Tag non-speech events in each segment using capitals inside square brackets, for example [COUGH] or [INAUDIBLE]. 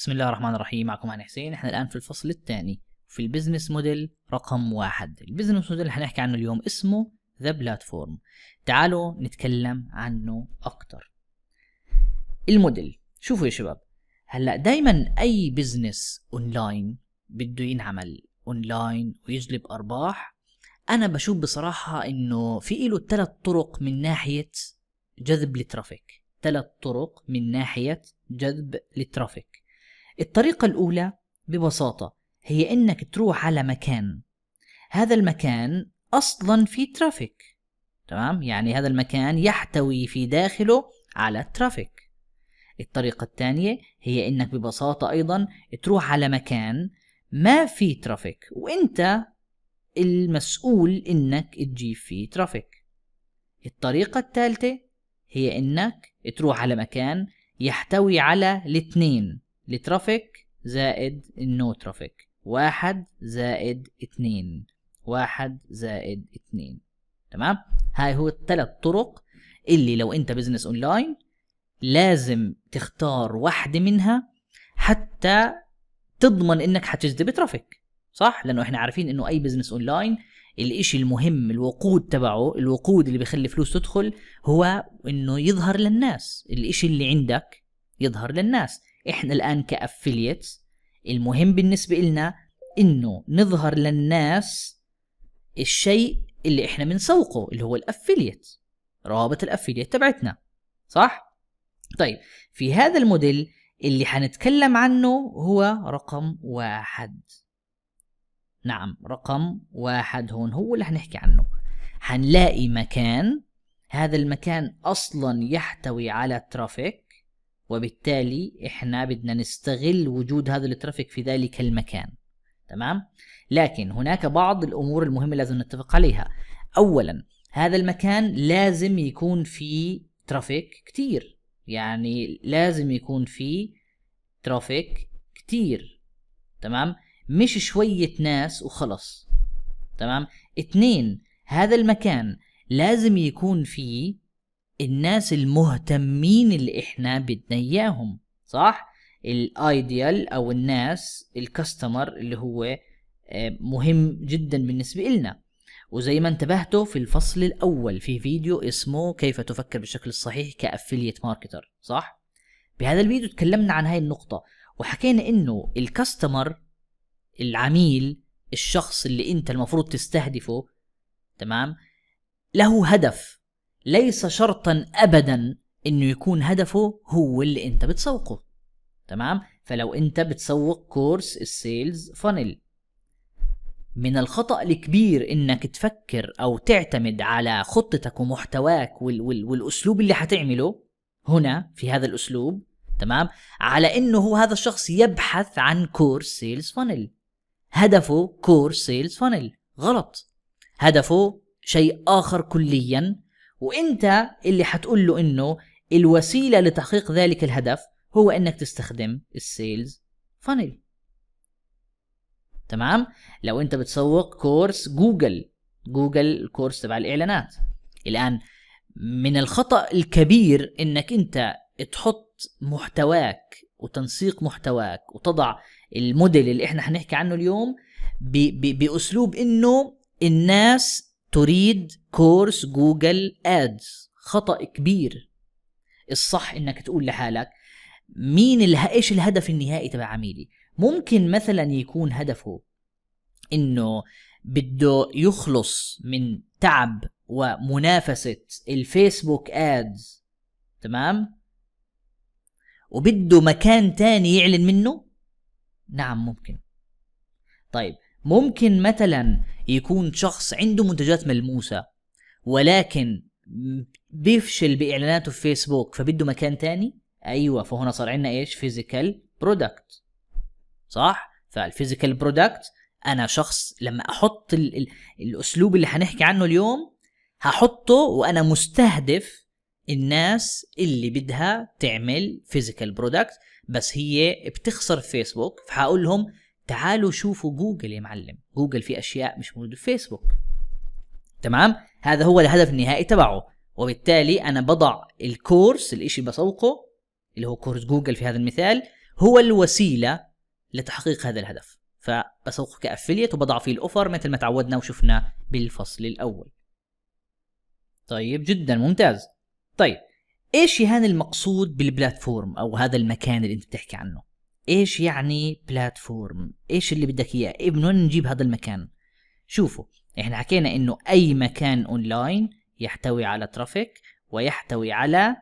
بسم الله الرحمن الرحيم معكم هاني حسين احنا الان في الفصل الثاني في البيزنس موديل رقم واحد البيزنس موديل اللي هنحكي عنه اليوم اسمه ذا بلاتفورم تعالوا نتكلم عنه اكتر الموديل شوفوا يا شباب هلا دايما اي بزنس اونلاين بده ينعمل اونلاين ويجلب ارباح انا بشوف بصراحه انه في له ثلاث طرق من ناحيه جذب الترافيك ثلاث طرق من ناحيه جذب الترافيك الطريقة الأولى ببساطة هي إنك تروح على مكان هذا المكان أصلا فيه ترافيك تمام يعني هذا المكان يحتوي في داخله على الترافيك الطريقة الثانية هي إنك ببساطة أيضا تروح على مكان ما فيه ترافيك وإنت المسؤول إنك تجيب فيه ترافيك الطريقة الثالثة هي إنك تروح على مكان يحتوي على الاثنين لترافيك زائد النو ترافيك واحد زائد اتنين واحد زائد اتنين تمام هاي هو الثلاث طرق اللي لو انت بزنس اونلاين لازم تختار واحدة منها حتى تضمن انك حتجذب ترافيك صح لانه احنا عارفين انه اي بزنس اونلاين الاشي المهم الوقود تبعه الوقود اللي بيخلي فلوس تدخل هو انه يظهر للناس الاشي اللي عندك يظهر للناس احنا الان كافليت المهم بالنسبه لنا انه نظهر للناس الشيء اللي احنا بنسوقه اللي هو الافليت روابط الافليت تبعتنا صح طيب في هذا الموديل اللي حنتكلم عنه هو رقم واحد نعم رقم واحد هون هو اللي حنحكي عنه حنلاقي مكان هذا المكان اصلا يحتوي على ترافيك وبالتالي احنا بدنا نستغل وجود هذا الترافيك في ذلك المكان تمام لكن هناك بعض الامور المهمه لازم نتفق عليها اولا هذا المكان لازم يكون فيه ترافيك كتير يعني لازم يكون فيه ترافيك كتير تمام مش شوية ناس وخلص تمام اثنين هذا المكان لازم يكون فيه الناس المهتمين اللي احنا بدنا اياهم صح الايديال او الناس الكاستمر اللي هو آه، مهم جدا بالنسبه لنا وزي ما انتبهتوا في الفصل الاول في فيديو اسمه كيف تفكر بالشكل الصحيح كافيليت ماركتر صح بهذا الفيديو تكلمنا عن هاي النقطه وحكينا انه الكاستمر العميل الشخص اللي انت المفروض تستهدفه تمام له هدف ليس شرطا ابدا انه يكون هدفه هو اللي انت بتسوقه تمام فلو انت بتسوق كورس السيلز فانل من الخطأ الكبير انك تفكر او تعتمد على خطتك ومحتواك وال وال والاسلوب اللي حتعمله هنا في هذا الاسلوب تمام على انه هو هذا الشخص يبحث عن كورس سيلز فانل هدفه كورس سيلز فانل غلط هدفه شيء اخر كليا وانت اللي حتقول له انه الوسيله لتحقيق ذلك الهدف هو انك تستخدم السيلز فانل تمام لو انت بتسوق كورس جوجل جوجل الكورس تبع الاعلانات الان من الخطا الكبير انك انت تحط محتواك وتنسيق محتواك وتضع الموديل اللي احنا هنحكي عنه اليوم باسلوب انه الناس تريد كورس جوجل ادز خطا كبير الصح انك تقول لحالك مين اله... ايش الهدف النهائي تبع عميلي ممكن مثلا يكون هدفه انه بده يخلص من تعب ومنافسه الفيسبوك ادز تمام وبده مكان تاني يعلن منه نعم ممكن طيب ممكن مثلا يكون شخص عنده منتجات ملموسة ولكن بيفشل بإعلاناته في فيسبوك فبده مكان تاني أيوة فهنا صار عندنا إيش فيزيكال برودكت صح فالفيزيكال برودكت أنا شخص لما أحط الـ الـ الأسلوب اللي هنحكي عنه اليوم هحطه وأنا مستهدف الناس اللي بدها تعمل فيزيكال برودكت بس هي بتخسر فيسبوك فهقول لهم تعالوا شوفوا جوجل يا معلم جوجل في اشياء مش موجوده في فيسبوك تمام هذا هو الهدف النهائي تبعه وبالتالي انا بضع الكورس الاشي بسوقه اللي هو كورس جوجل في هذا المثال هو الوسيله لتحقيق هذا الهدف فبسوقه كافليت وبضع فيه الاوفر مثل ما تعودنا وشفنا بالفصل الاول طيب جدا ممتاز طيب ايش يهان يعني المقصود بالبلاتفورم او هذا المكان اللي انت بتحكي عنه ايش يعني بلاتفورم ايش اللي بدك اياه إيه من وين نجيب هذا المكان شوفوا احنا حكينا انه اي مكان اونلاين يحتوي على ترافيك ويحتوي على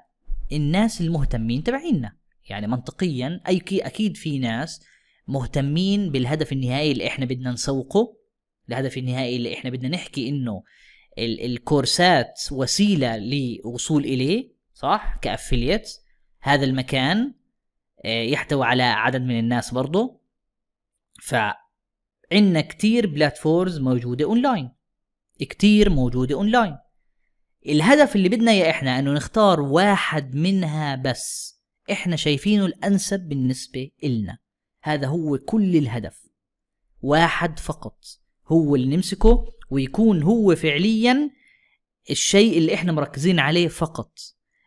الناس المهتمين تبعينا يعني منطقيا اي اكيد في ناس مهتمين بالهدف النهائي اللي احنا بدنا نسوقه الهدف النهائي اللي احنا بدنا نحكي انه الكورسات وسيله لوصول اليه صح كافليت هذا المكان آه، يحتوي على عدد من الناس برضو فعندنا كتير بلاتفورمز موجودة اونلاين كتير موجودة اونلاين الهدف اللي بدنا يا احنا انه نختار واحد منها بس احنا شايفينه الانسب بالنسبة النا هذا هو كل الهدف واحد فقط هو اللي نمسكه ويكون هو فعليا الشيء اللي احنا مركزين عليه فقط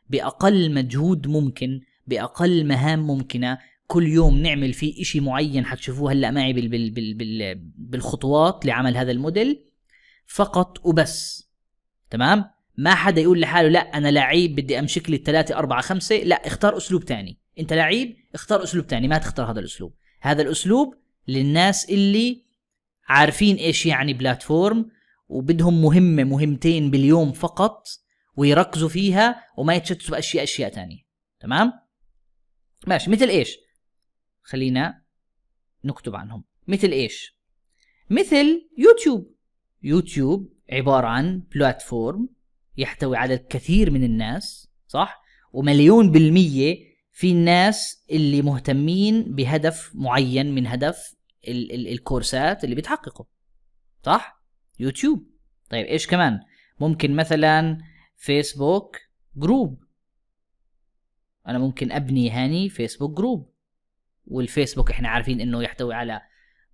باقل مجهود ممكن باقل مهام ممكنه كل يوم نعمل فيه إشي معين حتشوفوه هلا معي بال بال بال بال بالخطوات لعمل هذا الموديل فقط وبس تمام ما حدا يقول لحاله لا انا لعيب بدي امشك لي 3 4 5 لا اختار اسلوب تاني انت لعيب اختار اسلوب تاني ما تختار هذا الاسلوب هذا الاسلوب للناس اللي عارفين ايش يعني بلاتفورم وبدهم مهمه مهمتين باليوم فقط ويركزوا فيها وما يتشتتوا باشياء اشياء تانية تمام ماشي مثل ايش خلينا نكتب عنهم مثل ايش مثل يوتيوب يوتيوب عبارة عن بلاتفورم يحتوي على الكثير من الناس صح ومليون بالمية في الناس اللي مهتمين بهدف معين من هدف ال- ال- الكورسات اللي بتحققه صح يوتيوب طيب ايش كمان ممكن مثلا فيسبوك جروب انا ممكن ابني هاني فيسبوك جروب والفيسبوك احنا عارفين انه يحتوي على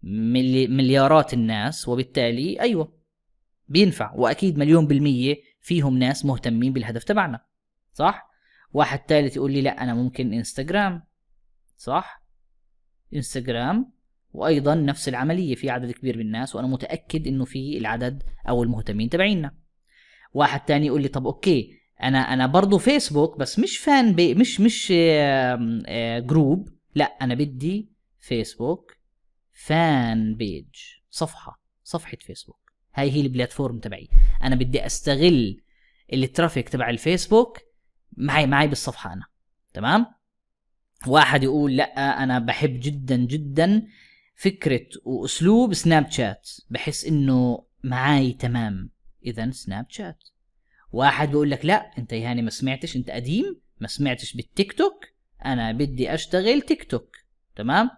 ملي مليارات الناس وبالتالي ايوه بينفع واكيد مليون بالمية فيهم ناس مهتمين بالهدف تبعنا صح واحد ثالث يقول لي لا انا ممكن انستغرام صح انستغرام وايضا نفس العمليه في عدد كبير من الناس وانا متاكد انه في العدد او المهتمين تبعينا واحد تاني يقول لي طب اوكي انا انا برضه فيسبوك بس مش فان بي مش مش جروب آه، لا انا بدي فيسبوك فان بيج صفحه صفحه فيسبوك هاي هي البلاتفورم تبعي انا بدي استغل الترافيك تبع الفيسبوك معي معي بالصفحه انا تمام واحد يقول لا انا بحب جدا جدا فكره واسلوب سناب شات بحس انه معاي تمام اذا سناب شات واحد بيقول لك لا انت يهاني ما سمعتش انت قديم ما سمعتش بالتيك توك انا بدي اشتغل تيك توك تمام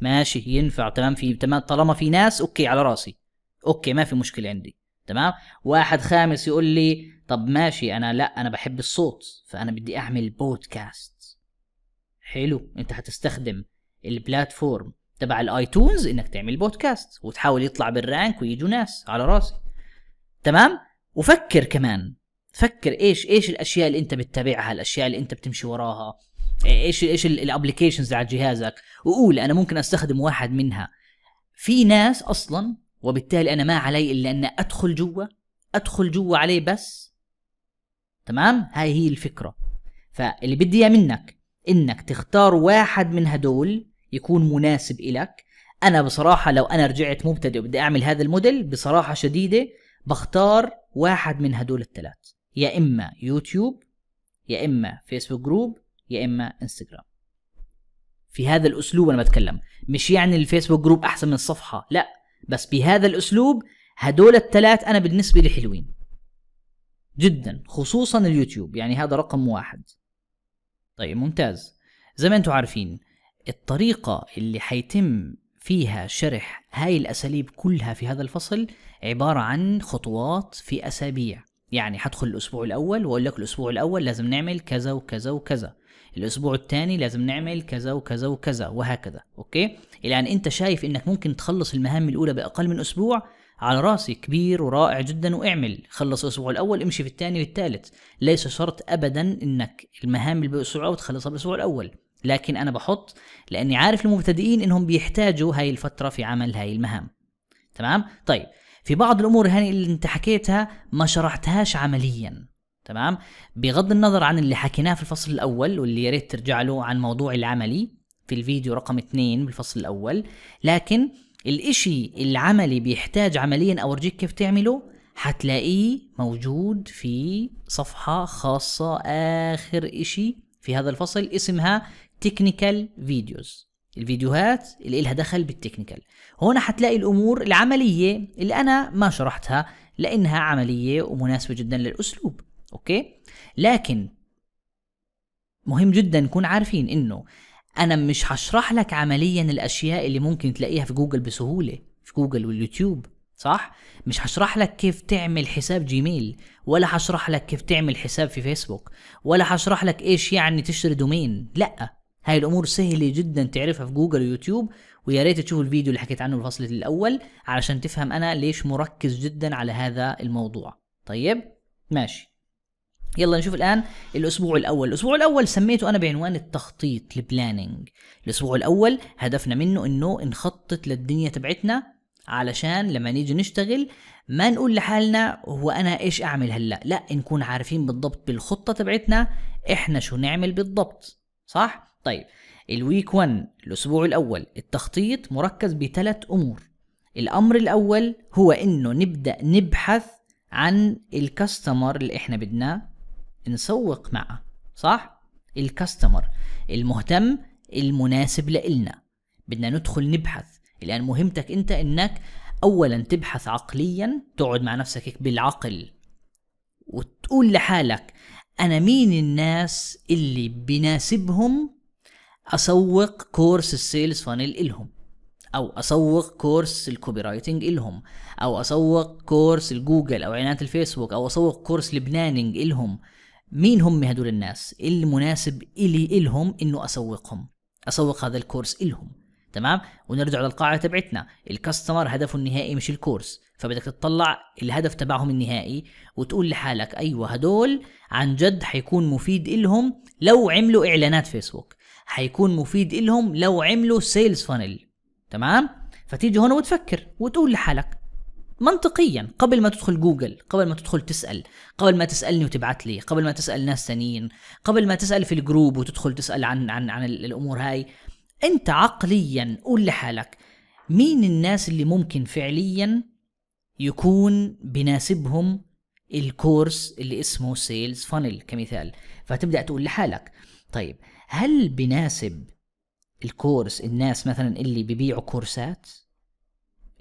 ماشي ينفع تمام في تمام طالما في ناس اوكي على راسي اوكي ما في مشكله عندي تمام واحد خامس يقول لي طب ماشي انا لا انا بحب الصوت فانا بدي اعمل بودكاست حلو انت هتستخدم البلاتفورم تبع الايتونز انك تعمل بودكاست وتحاول يطلع بالرانك ويجوا ناس على راسي تمام وفكر كمان فكر ايش ايش الاشياء اللي انت بتتابعها الاشياء اللي انت بتمشي وراها ايش ايش الابلكيشنز على جهازك وقول انا ممكن استخدم واحد منها في ناس اصلا وبالتالي انا ما علي الا ان ادخل جوا ادخل جوا عليه بس تمام هاي هي الفكره فاللي بدي اياه منك انك تختار واحد من هدول يكون مناسب إلك انا بصراحه لو انا رجعت مبتدئ وبدي اعمل هذا الموديل بصراحه شديده بختار واحد من هدول الثلاث يا اما يوتيوب يا اما فيسبوك جروب يا اما انستغرام في هذا الاسلوب انا بتكلم مش يعني الفيسبوك جروب احسن من الصفحه لا بس بهذا الاسلوب هدول الثلاث انا بالنسبه لي حلوين جدا خصوصا اليوتيوب يعني هذا رقم واحد طيب ممتاز زي ما انتم عارفين الطريقه اللي حيتم فيها شرح هاي الأساليب كلها في هذا الفصل عبارة عن خطوات في أسابيع يعني حدخل الأسبوع الأول وأقول لك الأسبوع الأول لازم نعمل كذا وكذا وكذا الأسبوع الثاني لازم نعمل كذا وكذا وكذا وهكذا أوكي إلى أن أنت شايف أنك ممكن تخلص المهام الأولى بأقل من أسبوع على راسي كبير ورائع جدا واعمل خلص الاسبوع الاول امشي في الثاني والثالث ليس شرط ابدا انك المهام اللي الاول تخلصها بالاسبوع الاول لكن أنا بحط لأني عارف المبتدئين إنهم بيحتاجوا هاي الفترة في عمل هاي المهام تمام؟ طيب في بعض الأمور هاني اللي أنت حكيتها ما شرحتهاش عمليا تمام؟ بغض النظر عن اللي حكيناه في الفصل الأول واللي يا ريت ترجع له عن موضوع العملي في الفيديو رقم 2 بالفصل الأول لكن الإشي العملي بيحتاج عمليا أورجيك كيف تعمله حتلاقيه موجود في صفحة خاصة آخر إشي في هذا الفصل اسمها تكنيكال فيديوز الفيديوهات اللي إلها دخل بالتكنيكال هون حتلاقي الامور العمليه اللي انا ما شرحتها لانها عمليه ومناسبه جدا للاسلوب اوكي لكن مهم جدا نكون عارفين انه انا مش هشرح لك عمليا الاشياء اللي ممكن تلاقيها في جوجل بسهوله في جوجل واليوتيوب صح مش هشرح لك كيف تعمل حساب جيميل ولا هشرح لك كيف تعمل حساب في فيسبوك ولا هشرح لك ايش يعني تشتري دومين لا هاي الامور سهله جدا تعرفها في جوجل ويوتيوب ويا ريت تشوفوا الفيديو اللي حكيت عنه بالفصل الاول علشان تفهم انا ليش مركز جدا على هذا الموضوع طيب ماشي يلا نشوف الان الاسبوع الاول الاسبوع الاول سميته انا بعنوان التخطيط البلاننج الاسبوع الاول هدفنا منه انه نخطط للدنيا تبعتنا علشان لما نيجي نشتغل ما نقول لحالنا هو انا ايش اعمل هلا لا نكون عارفين بالضبط بالخطه تبعتنا احنا شو نعمل بالضبط صح طيب الويك 1 الاسبوع الاول التخطيط مركز بثلاث امور الامر الاول هو انه نبدا نبحث عن الكاستمر اللي احنا بدنا نسوق معه صح الكاستمر المهتم المناسب لإلنا بدنا ندخل نبحث الان مهمتك انت انك اولا تبحث عقليا تقعد مع نفسك بالعقل وتقول لحالك انا مين الناس اللي بناسبهم اسوق كورس السيلز فانيل الهم او اسوق كورس الكوبي رايتنج الهم او اسوق كورس الجوجل او اعلانات الفيسبوك او اسوق كورس البلاننج الهم مين هم هدول الناس المناسب الي الهم انه اسوقهم اسوق هذا الكورس الهم تمام ونرجع للقاعده تبعتنا الكاستمر هدفه النهائي مش الكورس فبدك تطلع الهدف تبعهم النهائي وتقول لحالك ايوه هدول عن جد حيكون مفيد إلهم لو عملوا اعلانات فيسبوك هيكون مفيد لهم لو عملوا سيلز فانل تمام فتيجي هنا وتفكر وتقول لحالك منطقيا قبل ما تدخل جوجل قبل ما تدخل تسأل قبل ما تسألني وتبعت لي قبل ما تسأل ناس تانيين قبل ما تسأل في الجروب وتدخل تسأل عن عن عن الأمور هاي أنت عقليا قول لحالك مين الناس اللي ممكن فعليا يكون بناسبهم الكورس اللي اسمه سيلز فانل كمثال فتبدأ تقول لحالك طيب هل بناسب الكورس الناس مثلا اللي ببيعوا كورسات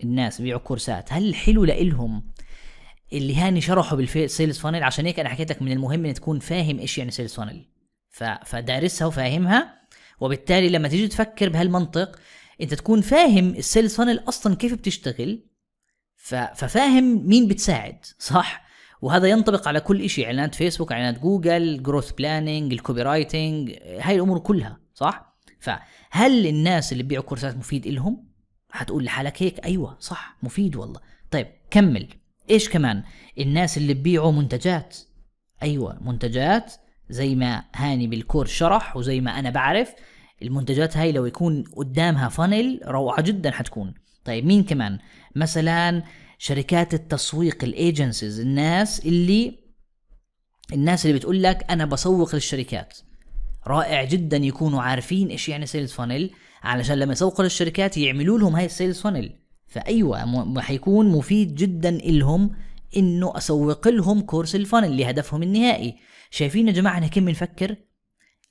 الناس بيبيعوا كورسات هل الحلو لإلهم اللي هاني شرحه بالسيلز فانل عشان هيك انا حكيت لك من المهم ان تكون فاهم ايش يعني سيلز فانل فدارسها وفاهمها وبالتالي لما تيجي تفكر بهالمنطق انت تكون فاهم السيلز فانل اصلا كيف بتشتغل ففاهم مين بتساعد صح وهذا ينطبق على كل شيء اعلانات فيسبوك اعلانات جوجل جروث بلاننج الكوبي رايتنج هاي الامور كلها صح فهل الناس اللي بيبيعوا كورسات مفيد إلهم هتقول لحالك هيك ايوه صح مفيد والله طيب كمل ايش كمان الناس اللي بيبيعوا منتجات ايوه منتجات زي ما هاني بالكور شرح وزي ما انا بعرف المنتجات هاي لو يكون قدامها فانل روعه جدا حتكون طيب مين كمان مثلا شركات التسويق الايجنسيز الناس اللي الناس اللي بتقول لك انا بسوق للشركات رائع جدا يكونوا عارفين ايش يعني سيلز فانل علشان لما يسوقوا للشركات يعملوا لهم هاي السيلز فانل فايوه حيكون مفيد جدا الهم انه اسوق لهم كورس الفانل لهدفهم النهائي شايفين يا جماعه احنا كم بنفكر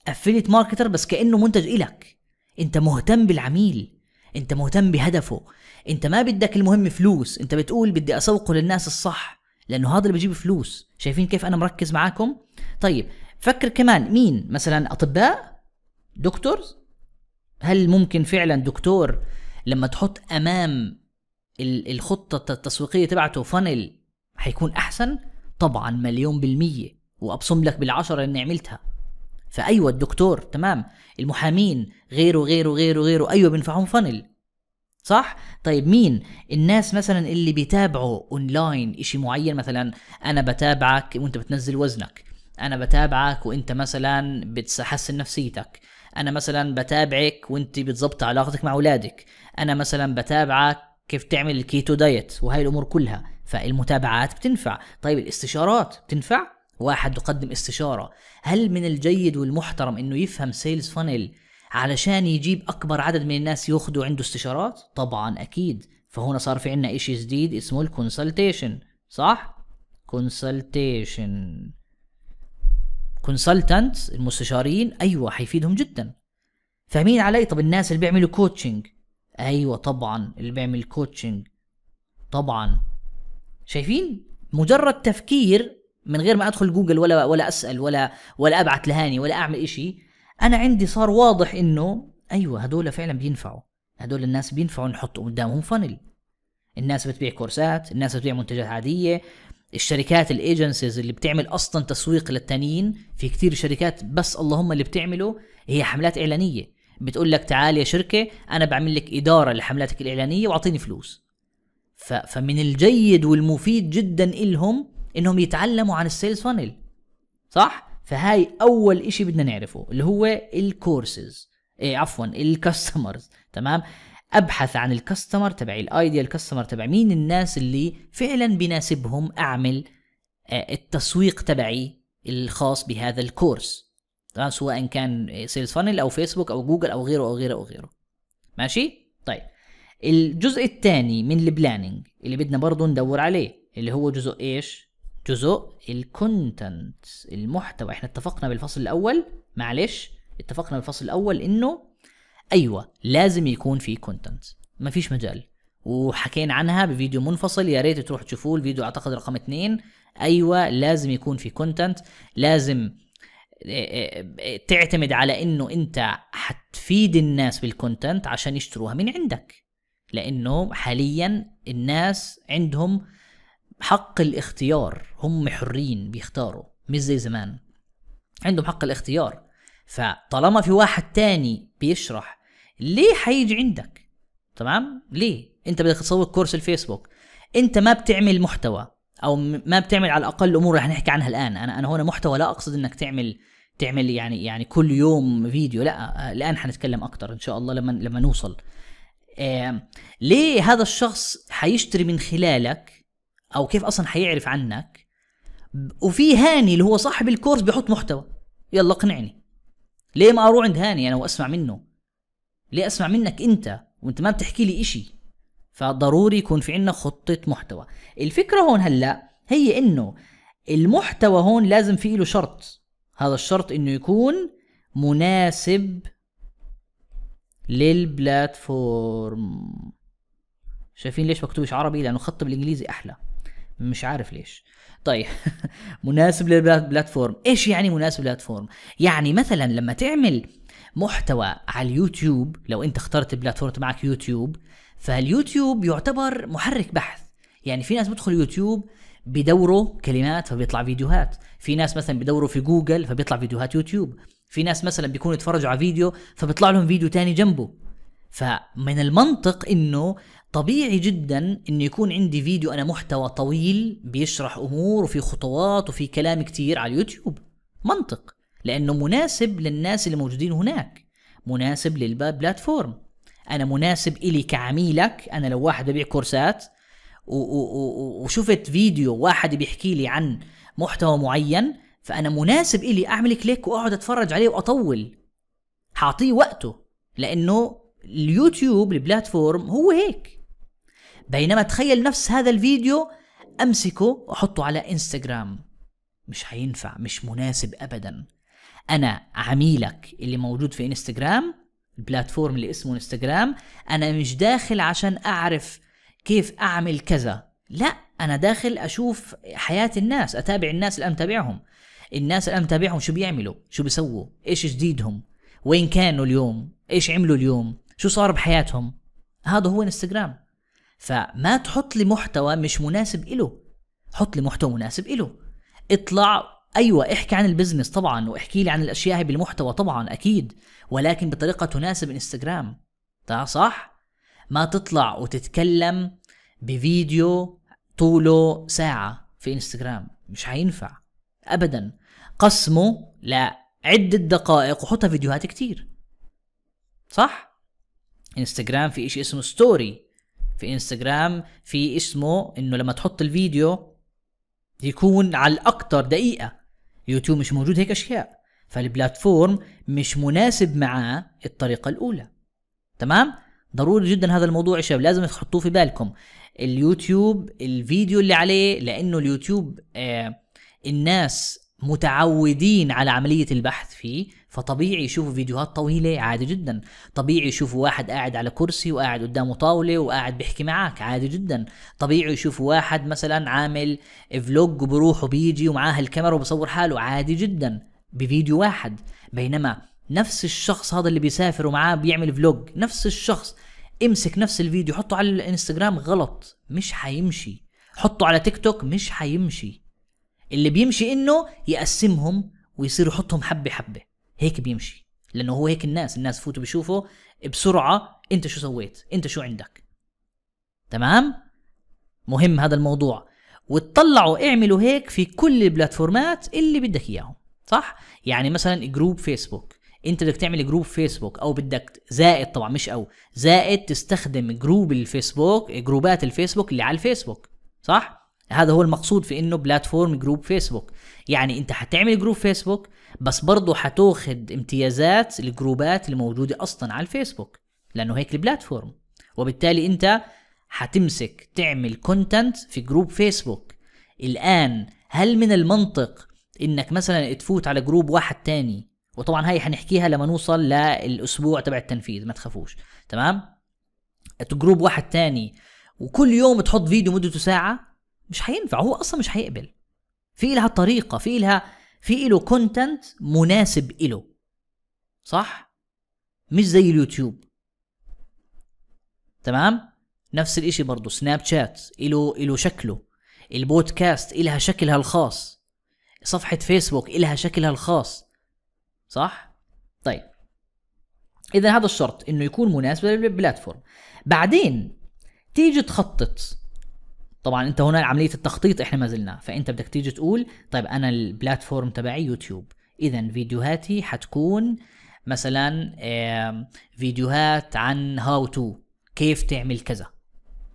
افليت ماركتر بس كانه منتج الك انت مهتم بالعميل انت مهتم بهدفه انت ما بدك المهم فلوس انت بتقول بدي اسوقه للناس الصح لانه هذا اللي بجيب فلوس شايفين كيف انا مركز معاكم طيب فكر كمان مين مثلا اطباء دكتورز هل ممكن فعلا دكتور لما تحط امام الخطه التسويقيه تبعته فانل حيكون احسن طبعا مليون بالميه وابصم لك بالعشره اللي عملتها فايوه الدكتور تمام المحامين غيره غيره غيره غيره ايوه بينفعهم فانل صح طيب مين الناس مثلا اللي بيتابعوا اونلاين اشي معين مثلا انا بتابعك وانت بتنزل وزنك انا بتابعك وانت مثلا بتحسن نفسيتك انا مثلا بتابعك وانت بتظبط علاقتك مع اولادك انا مثلا بتابعك كيف تعمل الكيتو دايت وهي الامور كلها فالمتابعات بتنفع طيب الاستشارات بتنفع واحد يقدم استشارة هل من الجيد والمحترم انه يفهم سيلز فانل علشان يجيب اكبر عدد من الناس ياخذوا عنده استشارات طبعا اكيد فهنا صار في عندنا اشي جديد اسمه الكونسلتيشن صح كونسلتيشن كونسلتنت المستشارين ايوه حيفيدهم جدا فاهمين علي طب الناس اللي بيعملوا كوتشنج ايوه طبعا اللي بيعمل كوتشنج طبعا شايفين مجرد تفكير من غير ما ادخل جوجل ولا ولا اسال ولا ولا ابعت لهاني ولا اعمل إشي انا عندي صار واضح انه ايوه هدول فعلا بينفعوا هدول الناس بينفعوا نحط قدامهم فنل الناس بتبيع كورسات الناس بتبيع منتجات عاديه الشركات الايجنسيز اللي بتعمل اصلا تسويق للتانيين في كثير شركات بس اللهم اللي بتعمله هي حملات اعلانيه بتقول لك تعال يا شركه انا بعمل لك اداره لحملاتك الاعلانيه واعطيني فلوس فمن الجيد والمفيد جدا إلهم انهم يتعلموا عن السيلز فانل صح فهاي اول إشي بدنا نعرفه اللي هو الكورسز إيه عفوا الكاستمرز تمام ابحث عن الكاستمر تبعي الايديال كاستمر تبع مين الناس اللي فعلا بناسبهم اعمل آه، التسويق تبعي الخاص بهذا الكورس تمام سواء كان سيلز فانل او فيسبوك او جوجل او غيره او غيره او غيره ماشي طيب الجزء الثاني من البلاننج اللي بدنا برضه ندور عليه اللي هو جزء ايش جزء الكونتنت المحتوى احنا اتفقنا بالفصل الاول معلش اتفقنا بالفصل الاول انه ايوه لازم يكون في كونتنت مفيش مجال وحكينا عنها بفيديو منفصل يا ريت تروح تشوفوه الفيديو اعتقد رقم اثنين ايوه لازم يكون في كونتنت لازم آه، آه، آه، تعتمد على انه انت حتفيد الناس بالكونتنت عشان يشتروها من عندك لانه حاليا الناس عندهم حق الاختيار هم حرين بيختاروا مش زي زمان عندهم حق الاختيار فطالما في واحد تاني بيشرح ليه حيجي عندك تمام ليه انت بدك تسوي كورس الفيسبوك انت ما بتعمل محتوى او ما بتعمل على الاقل امور رح نحكي عنها الان انا انا هنا محتوى لا اقصد انك تعمل تعمل يعني يعني كل يوم فيديو لا الان حنتكلم اكتر ان شاء الله لما لما نوصل ليه هذا الشخص حيشتري من خلالك او كيف اصلا حيعرف عنك وفي هاني اللي هو صاحب الكورس بيحط محتوى يلا اقنعني ليه ما اروح عند هاني انا واسمع منه ليه اسمع منك انت وانت ما بتحكي لي اشي فضروري يكون في عندنا خطة محتوى الفكرة هون هلا هي انه المحتوى هون لازم في له شرط هذا الشرط انه يكون مناسب للبلاتفورم شايفين ليش مكتوبش عربي لانه خط بالانجليزي احلى مش عارف ليش طيب [LAUGHS] مناسب للبلاتفورم ايش يعني مناسب للبلاتفورم يعني مثلا لما تعمل محتوى على اليوتيوب لو انت اخترت البلاتفورم معك يوتيوب فاليوتيوب يعتبر محرك بحث يعني في ناس بدخل يوتيوب بدوروا كلمات فبيطلع فيديوهات في ناس مثلا بدوروا في جوجل فبيطلع فيديوهات يوتيوب في ناس مثلا بيكونوا يتفرجوا على فيديو فبيطلع لهم فيديو تاني جنبه فمن المنطق انه طبيعي جدا انه يكون عندي فيديو انا محتوى طويل بيشرح امور وفي خطوات وفي كلام كتير على اليوتيوب منطق لانه مناسب للناس اللي موجودين هناك مناسب للبلاتفورم انا مناسب الي كعميلك انا لو واحد ببيع كورسات وشفت فيديو واحد بيحكي لي عن محتوى معين فانا مناسب الي اعمل كليك واقعد اتفرج عليه واطول حاعطيه وقته لانه اليوتيوب البلاتفورم هو هيك بينما تخيل نفس هذا الفيديو امسكه واحطه على انستغرام مش هينفع مش مناسب ابدا انا عميلك اللي موجود في انستغرام البلاتفورم اللي اسمه انستغرام انا مش داخل عشان اعرف كيف اعمل كذا لا انا داخل اشوف حياه الناس اتابع الناس اللي متابعهم الناس اللي متابعهم شو بيعملوا شو بيسووا ايش جديدهم وين كانوا اليوم ايش عملوا اليوم شو صار بحياتهم هذا هو انستغرام فما تحط لي محتوى مش مناسب إله حط لي محتوى مناسب إله اطلع ايوه احكي عن البزنس طبعا واحكي لي عن الاشياء هي بالمحتوى طبعا اكيد ولكن بطريقه تناسب انستغرام صح ما تطلع وتتكلم بفيديو طوله ساعه في انستغرام مش هينفع ابدا قسمه لعده دقائق وحطها فيديوهات كتير صح انستغرام في اشي اسمه ستوري في انستغرام في اسمه انه لما تحط الفيديو يكون على الاكثر دقيقه يوتيوب مش موجود هيك اشياء فالبلاتفورم مش مناسب معاه الطريقه الاولى تمام ضروري جدا هذا الموضوع يا شباب لازم تحطوه في بالكم اليوتيوب الفيديو اللي عليه لانه اليوتيوب آه الناس متعودين على عمليه البحث فيه فطبيعي يشوفوا فيديوهات طويله عادي جدا طبيعي يشوفوا واحد قاعد على كرسي وقاعد قدامه طاوله وقاعد بيحكي معك عادي جدا طبيعي يشوفوا واحد مثلا عامل فلوج وبروح وبيجي ومعاه الكاميرا وبصور حاله عادي جدا بفيديو واحد بينما نفس الشخص هذا اللي بيسافر ومعاه بيعمل فلوج نفس الشخص امسك نفس الفيديو حطه على الانستغرام غلط مش حيمشي حطه على تيك توك مش حيمشي اللي بيمشي انه يقسمهم ويصير يحطهم حبه حبه هيك بيمشي لانه هو هيك الناس الناس فوتوا بيشوفوا بسرعه انت شو سويت انت شو عندك تمام مهم هذا الموضوع وتطلعوا اعملوا هيك في كل البلاتفورمات اللي بدك اياهم صح يعني مثلا جروب فيسبوك انت بدك تعمل جروب فيسبوك او بدك زائد طبعا مش او زائد تستخدم جروب الفيسبوك جروبات الفيسبوك اللي على الفيسبوك صح هذا هو المقصود في انه بلاتفورم جروب فيسبوك يعني انت حتعمل جروب فيسبوك بس برضه حتاخد امتيازات الجروبات اللي موجوده اصلا على الفيسبوك لانه هيك البلاتفورم وبالتالي انت حتمسك تعمل كونتنت في جروب فيسبوك الان هل من المنطق انك مثلا تفوت على جروب واحد تاني وطبعا هاي حنحكيها لما نوصل للاسبوع تبع التنفيذ ما تخافوش تمام جروب واحد تاني وكل يوم تحط فيديو مدته ساعه مش حينفع هو اصلا مش حيقبل في لها طريقه في لها في له كونتنت مناسب إله صح مش زي اليوتيوب تمام نفس الاشي برضه سناب شات له له شكله البودكاست إلها شكلها الخاص صفحة فيسبوك إلها شكلها الخاص صح طيب إذا هذا الشرط إنه يكون مناسب للبلاتفورم بعدين تيجي تخطط طبعا انت هنا عمليه التخطيط احنا ما زلنا فانت بدك تيجي تقول طيب انا البلاتفورم تبعي يوتيوب اذا فيديوهاتي حتكون مثلا فيديوهات عن هاو تو كيف تعمل كذا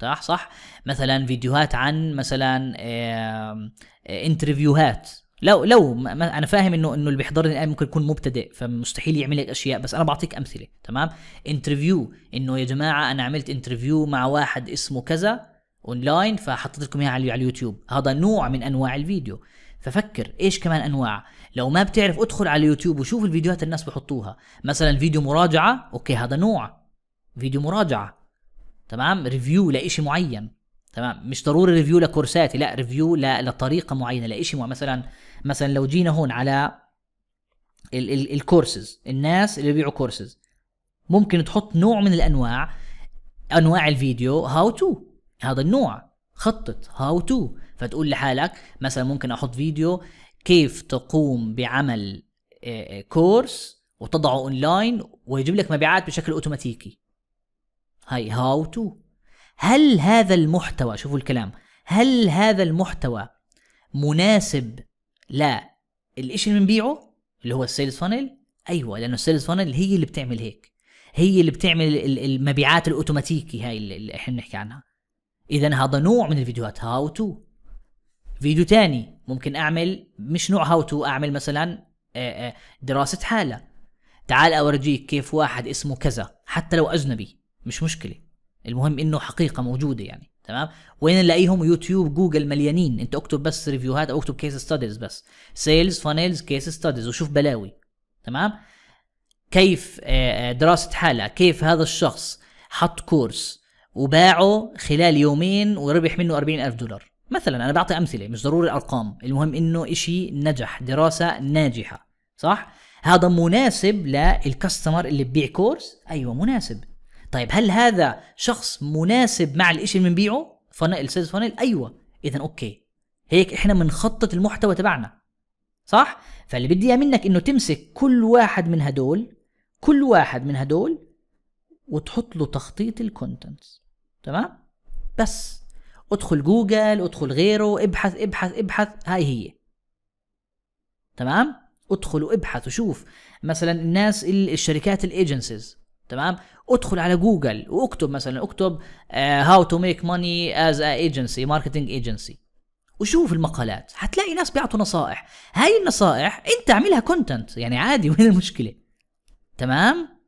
صح صح مثلا فيديوهات عن مثلا انترفيوهات لو لو ما انا فاهم انه انه اللي بيحضرني الان ممكن يكون مبتدئ فمستحيل يعمل لك اشياء بس انا بعطيك امثله تمام انترفيو انه يا جماعه انا عملت انترفيو مع واحد اسمه كذا اونلاين فحطيت لكم اياها على اليوتيوب هذا نوع من انواع الفيديو ففكر ايش كمان انواع لو ما بتعرف ادخل على اليوتيوب وشوف الفيديوهات الناس بحطوها مثلا فيديو مراجعه اوكي هذا نوع فيديو مراجعه تمام ريفيو لإشي معين تمام مش ضروري ريفيو لكورساتي لا ريفيو لطريقه معينه لإشي معين مثلا مثلا لو جينا هون على ال ال الكورسز الناس اللي بيبيعوا كورسز ممكن تحط نوع من الانواع انواع الفيديو هاو تو هذا النوع خطط هاو تو فتقول لحالك مثلا ممكن احط فيديو كيف تقوم بعمل كورس آه، آه، وتضعه اونلاين ويجيب لك مبيعات بشكل اوتوماتيكي هاي هاو تو هل هذا المحتوى شوفوا الكلام هل هذا المحتوى مناسب لا الاشي اللي بنبيعه اللي هو السيلز فانل ايوه لانه السيلز فانل هي اللي بتعمل هيك هي اللي بتعمل المبيعات الاوتوماتيكي هاي اللي احنا بنحكي عنها اذا هذا نوع من الفيديوهات هاو تو فيديو تاني ممكن اعمل مش نوع هاو تو اعمل مثلا آه، آه، دراسة حالة تعال اورجيك كيف واحد اسمه كذا حتى لو اجنبي مش مشكلة المهم انه حقيقة موجودة يعني تمام وين نلاقيهم يوتيوب جوجل مليانين انت اكتب بس ريفيوهات او اكتب كيس ستاديز بس سيلز فانيلز كيس ستاديز وشوف بلاوي تمام كيف آه، دراسة حالة كيف هذا الشخص حط كورس وباعه خلال يومين وربح منه 40 ألف دولار مثلا أنا بعطي أمثلة مش ضروري أرقام المهم إنه إشي نجح دراسة ناجحة صح؟ هذا مناسب للكاستمر اللي ببيع كورس أيوة مناسب طيب هل هذا شخص مناسب مع الإشي اللي بنبيعه؟ فنل سيلز فنل أيوة إذا أوكي هيك إحنا بنخطط المحتوى تبعنا صح؟ فاللي بدي إياه منك إنه تمسك كل واحد من هدول كل واحد من هدول وتحط له تخطيط الكونتنتس تمام بس ادخل جوجل ادخل غيره ابحث ابحث ابحث هاي هي تمام ادخل وابحث وشوف مثلا الناس الشركات الايجنسيز تمام ادخل على جوجل واكتب مثلا اكتب هاو تو ميك ماني از ايجنسي ماركتنج ايجنسي وشوف المقالات حتلاقي ناس بيعطوا نصائح هاي النصائح انت اعملها كونتنت يعني عادي [LAUGHS] وين المشكله تمام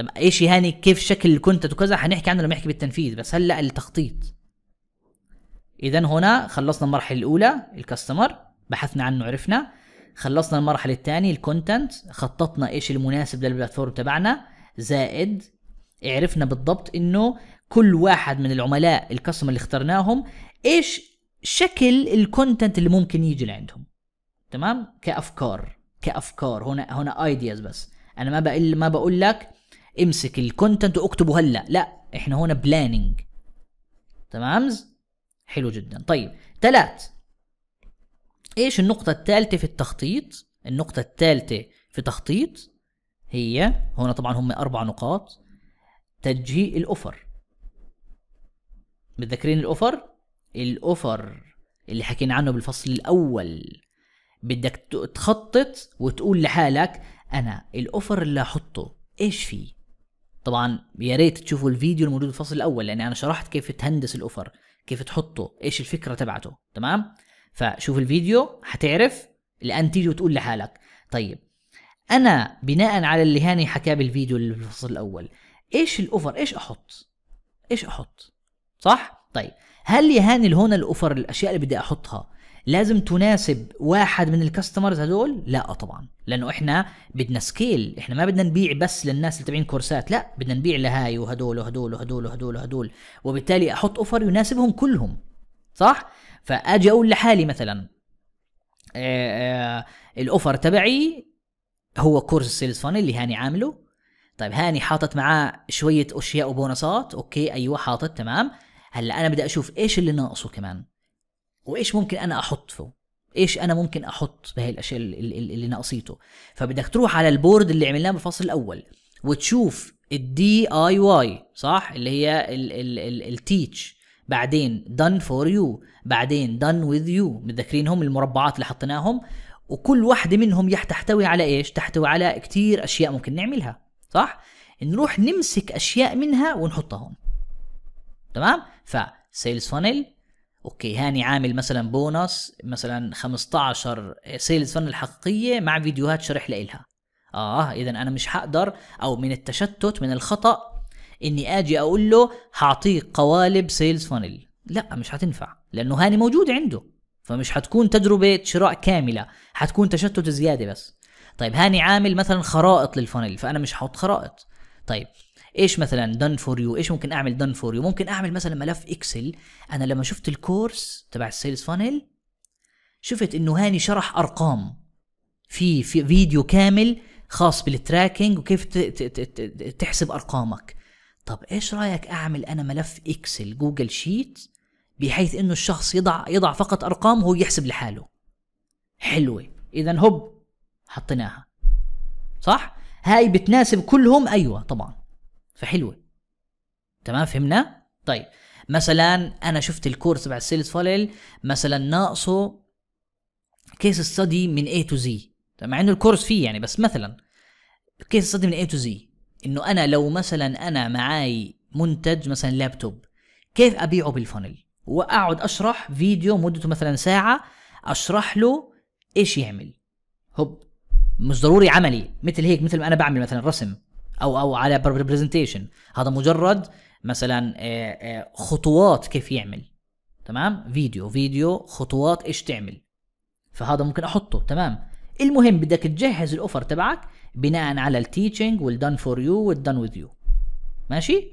طب ايش يعني كيف شكل الكونتنت وكذا هنحكي عنه لما نحكي بالتنفيذ بس هلا التخطيط اذا هنا خلصنا المرحله الاولى الكاستمر بحثنا عنه عرفنا خلصنا المرحله الثانيه الكونتنت خططنا ايش المناسب للبلاتفورم تبعنا زائد عرفنا بالضبط انه كل واحد من العملاء الكاستمر اللي اخترناهم ايش شكل الكونتنت اللي ممكن يجي لعندهم تمام كافكار كافكار هنا هنا ايدياز بس انا ما بقول ما بقول لك امسك الكونتنت واكتبه هلا لا احنا هنا بلاننج تمام حلو جدا طيب ثلاث ايش النقطة الثالثة في التخطيط النقطة الثالثة في تخطيط هي هنا طبعا هم اربع نقاط تجهيز الاوفر متذكرين الاوفر الاوفر اللي حكينا عنه بالفصل الاول بدك تخطط وتقول لحالك انا الاوفر اللي احطه ايش فيه طبعا يا ريت تشوفوا الفيديو الموجود في الفصل الاول لان انا شرحت كيف تهندس الاوفر كيف تحطه ايش الفكره تبعته تمام فشوف الفيديو حتعرف الان تيجي وتقول لحالك طيب انا بناء على اللي هاني حكاه بالفيديو اللي في الفصل الاول ايش الاوفر ايش احط ايش احط صح طيب هل يهاني هون الاوفر الاشياء اللي بدي احطها لازم تناسب واحد من الكاستمرز هذول لا طبعا لانه احنا بدنا سكيل احنا ما بدنا نبيع بس للناس اللي تابعين كورسات لا بدنا نبيع لهاي وهدول وهدول وهدول وهدول وهدول وبالتالي احط اوفر يناسبهم كلهم صح فاجي اقول لحالي مثلا آه، آه، الاوفر تبعي هو كورس السيلز فانل اللي هاني عامله طيب هاني حاطط معاه شويه اشياء وبونصات اوكي ايوه حاطط تمام هلا انا بدي اشوف ايش اللي ناقصه كمان وايش ممكن انا احط فيه ايش انا ممكن احط بهي الاشياء اللي, اللي ناقصيته فبدك تروح على البورد اللي عملناه بالفصل الاول وتشوف الدي اي واي صح اللي هي التيتش بعدين دن فور يو بعدين دن وذ يو متذكرينهم المربعات اللي حطيناهم وكل واحدة منهم تحتوي على ايش تحتوي على كتير اشياء ممكن نعملها صح نروح نمسك اشياء منها ونحطها هون تمام ف سيلز فانل اوكي هاني عامل مثلا بونص مثلا 15 سيلز فن الحقيقيه مع فيديوهات شرح لإلها اه اذا انا مش حقدر او من التشتت من الخطا اني اجي اقول له هعطيك قوالب سيلز فانل لا مش هتنفع لانه هاني موجود عنده فمش حتكون تجربه شراء كامله حتكون تشتت زياده بس طيب هاني عامل مثلا خرائط للفانل فانا مش هحط خرائط طيب ايش مثلا دن فور يو ايش ممكن اعمل دن فور يو ممكن اعمل مثلا ملف اكسل انا لما شفت الكورس تبع السيلز فانل شفت انه هاني شرح ارقام في في فيديو كامل خاص بالتراكنج وكيف تحسب ارقامك طب ايش رايك اعمل انا ملف اكسل جوجل شيت بحيث انه الشخص يضع يضع فقط ارقام وهو يحسب لحاله حلوه اذا هب حطيناها صح هاي بتناسب كلهم ايوه طبعا فحلوه تمام فهمنا طيب مثلا انا شفت الكورس تبع السيلز فانل مثلا ناقصه كيس ستدي من A تو زي مع انه الكورس فيه يعني بس مثلا كيس ستدي من A تو زي انه انا لو مثلا انا معاي منتج مثلا لابتوب كيف ابيعه بالفانل واقعد اشرح فيديو مدته مثلا ساعه اشرح له ايش يعمل هوب مش ضروري عملي مثل هيك مثل ما انا بعمل مثلا رسم او او على برزنتيشن هذا مجرد مثلا آه، آه، خطوات كيف يعمل تمام فيديو فيديو خطوات ايش تعمل فهذا ممكن احطه تمام المهم بدك تجهز الاوفر تبعك بناء على التيتشنج والدن فور يو والدن وذ يو ماشي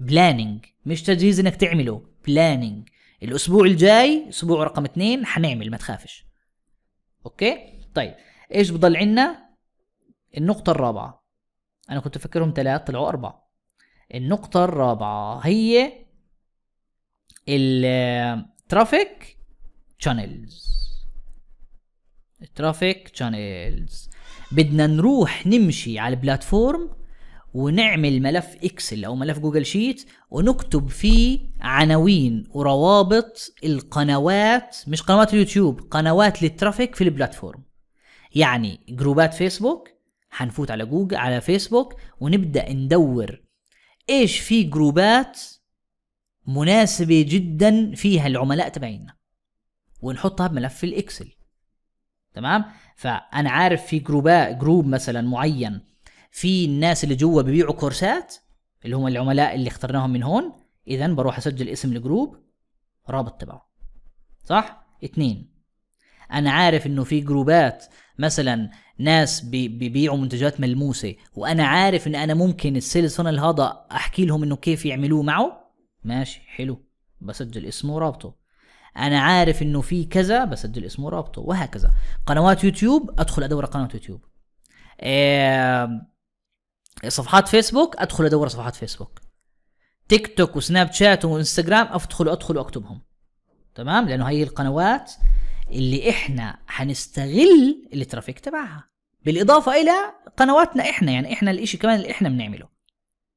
بلانينج مش تجهيز انك تعمله بلانينج الاسبوع الجاي اسبوع رقم اثنين حنعمل ما تخافش اوكي طيب ايش بضل عنا النقطه الرابعه انا كنت فاكرهم ثلاث طلعوا اربعة النقطة الرابعة هي الترافيك شانلز الترافيك شانلز بدنا نروح نمشي على البلاتفورم ونعمل ملف اكسل او ملف جوجل شيت ونكتب فيه عناوين وروابط القنوات مش قنوات اليوتيوب قنوات للترافيك في البلاتفورم يعني جروبات فيسبوك هنفوت على جوجل على فيسبوك ونبدا ندور ايش في جروبات مناسبه جدا فيها العملاء تبعينا ونحطها بملف الاكسل تمام فانا عارف في جروبات جروب مثلا معين في الناس اللي جوا ببيعوا كورسات اللي هم العملاء اللي اخترناهم من هون اذا بروح اسجل اسم الجروب رابط تبعه صح اثنين انا عارف انه في جروبات مثلا ناس بيبيعوا منتجات ملموسه وانا عارف ان انا ممكن السيلز فانل هذا احكي لهم انه كيف يعملوه معه ماشي حلو بسجل اسمه ورابطه انا عارف انه في كذا بسجل اسمه ورابطه وهكذا قنوات يوتيوب ادخل ادور قناه يوتيوب إيه صفحات فيسبوك ادخل ادور صفحات فيسبوك تيك توك وسناب شات وانستغرام ادخل ادخل واكتبهم تمام لانه هي القنوات اللي احنا هنستغل الترافيك تبعها بالاضافه الى قنواتنا احنا يعني احنا الاشي كمان اللي احنا بنعمله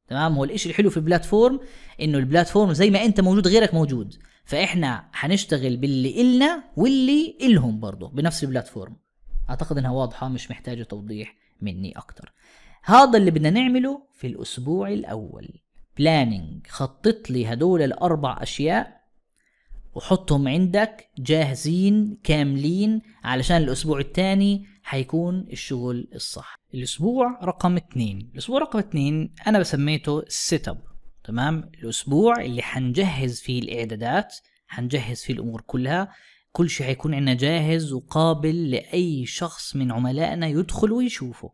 تمام هو الاشي الحلو في البلاتفورم انه البلاتفورم زي ما انت موجود غيرك موجود فاحنا هنشتغل باللي النا واللي الهم برضه بنفس البلاتفورم اعتقد انها واضحه مش محتاجه توضيح مني اكتر هذا اللي بدنا نعمله في الاسبوع الاول بلاننج خطط لي هدول الاربع اشياء وحطهم عندك جاهزين كاملين علشان الاسبوع الثاني هيكون الشغل الصح الاسبوع رقم اثنين الاسبوع رقم اثنين انا بسميته السيت اب تمام الاسبوع اللي حنجهز فيه الاعدادات حنجهز فيه الامور كلها كل شيء حيكون عندنا جاهز وقابل لاي شخص من عملائنا يدخل ويشوفه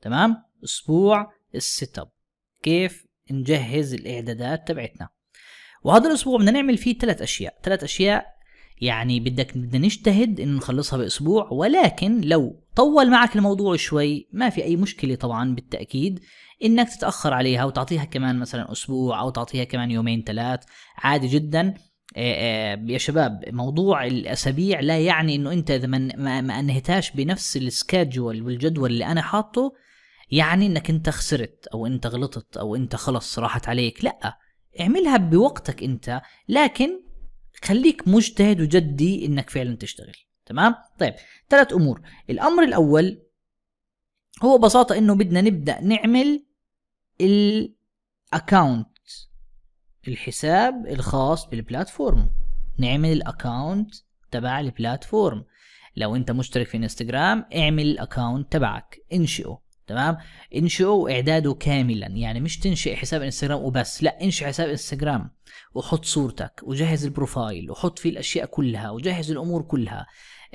تمام اسبوع السيت اب كيف نجهز الاعدادات تبعتنا وهذا الاسبوع بدنا نعمل فيه ثلاث اشياء ثلاث اشياء يعني بدك بدنا نجتهد انه نخلصها باسبوع ولكن لو طول معك الموضوع شوي ما في اي مشكله طبعا بالتاكيد انك تتاخر عليها وتعطيها كمان مثلا اسبوع او تعطيها كمان يومين ثلاث عادي جدا يا شباب موضوع الاسابيع لا يعني انه انت اذا ما, ما انهيتهاش بنفس السكادجول والجدول اللي انا حاطه يعني انك انت خسرت او انت غلطت او انت خلص راحت عليك لا اعملها بوقتك انت لكن خليك مجتهد وجدي انك فعلا تشتغل تمام طيب ثلاث امور الامر الاول هو ببساطه انه بدنا نبدا نعمل الاكاونت الحساب الخاص بالبلاتفورم نعمل الاكاونت تبع البلاتفورم لو انت مشترك في انستغرام اعمل الاكاونت تبعك انشئه تمام انشئوا اعداده كاملا يعني مش تنشئ حساب انستغرام وبس لا انشئ حساب انستغرام وحط صورتك وجهز البروفايل وحط فيه الاشياء كلها وجهز الامور كلها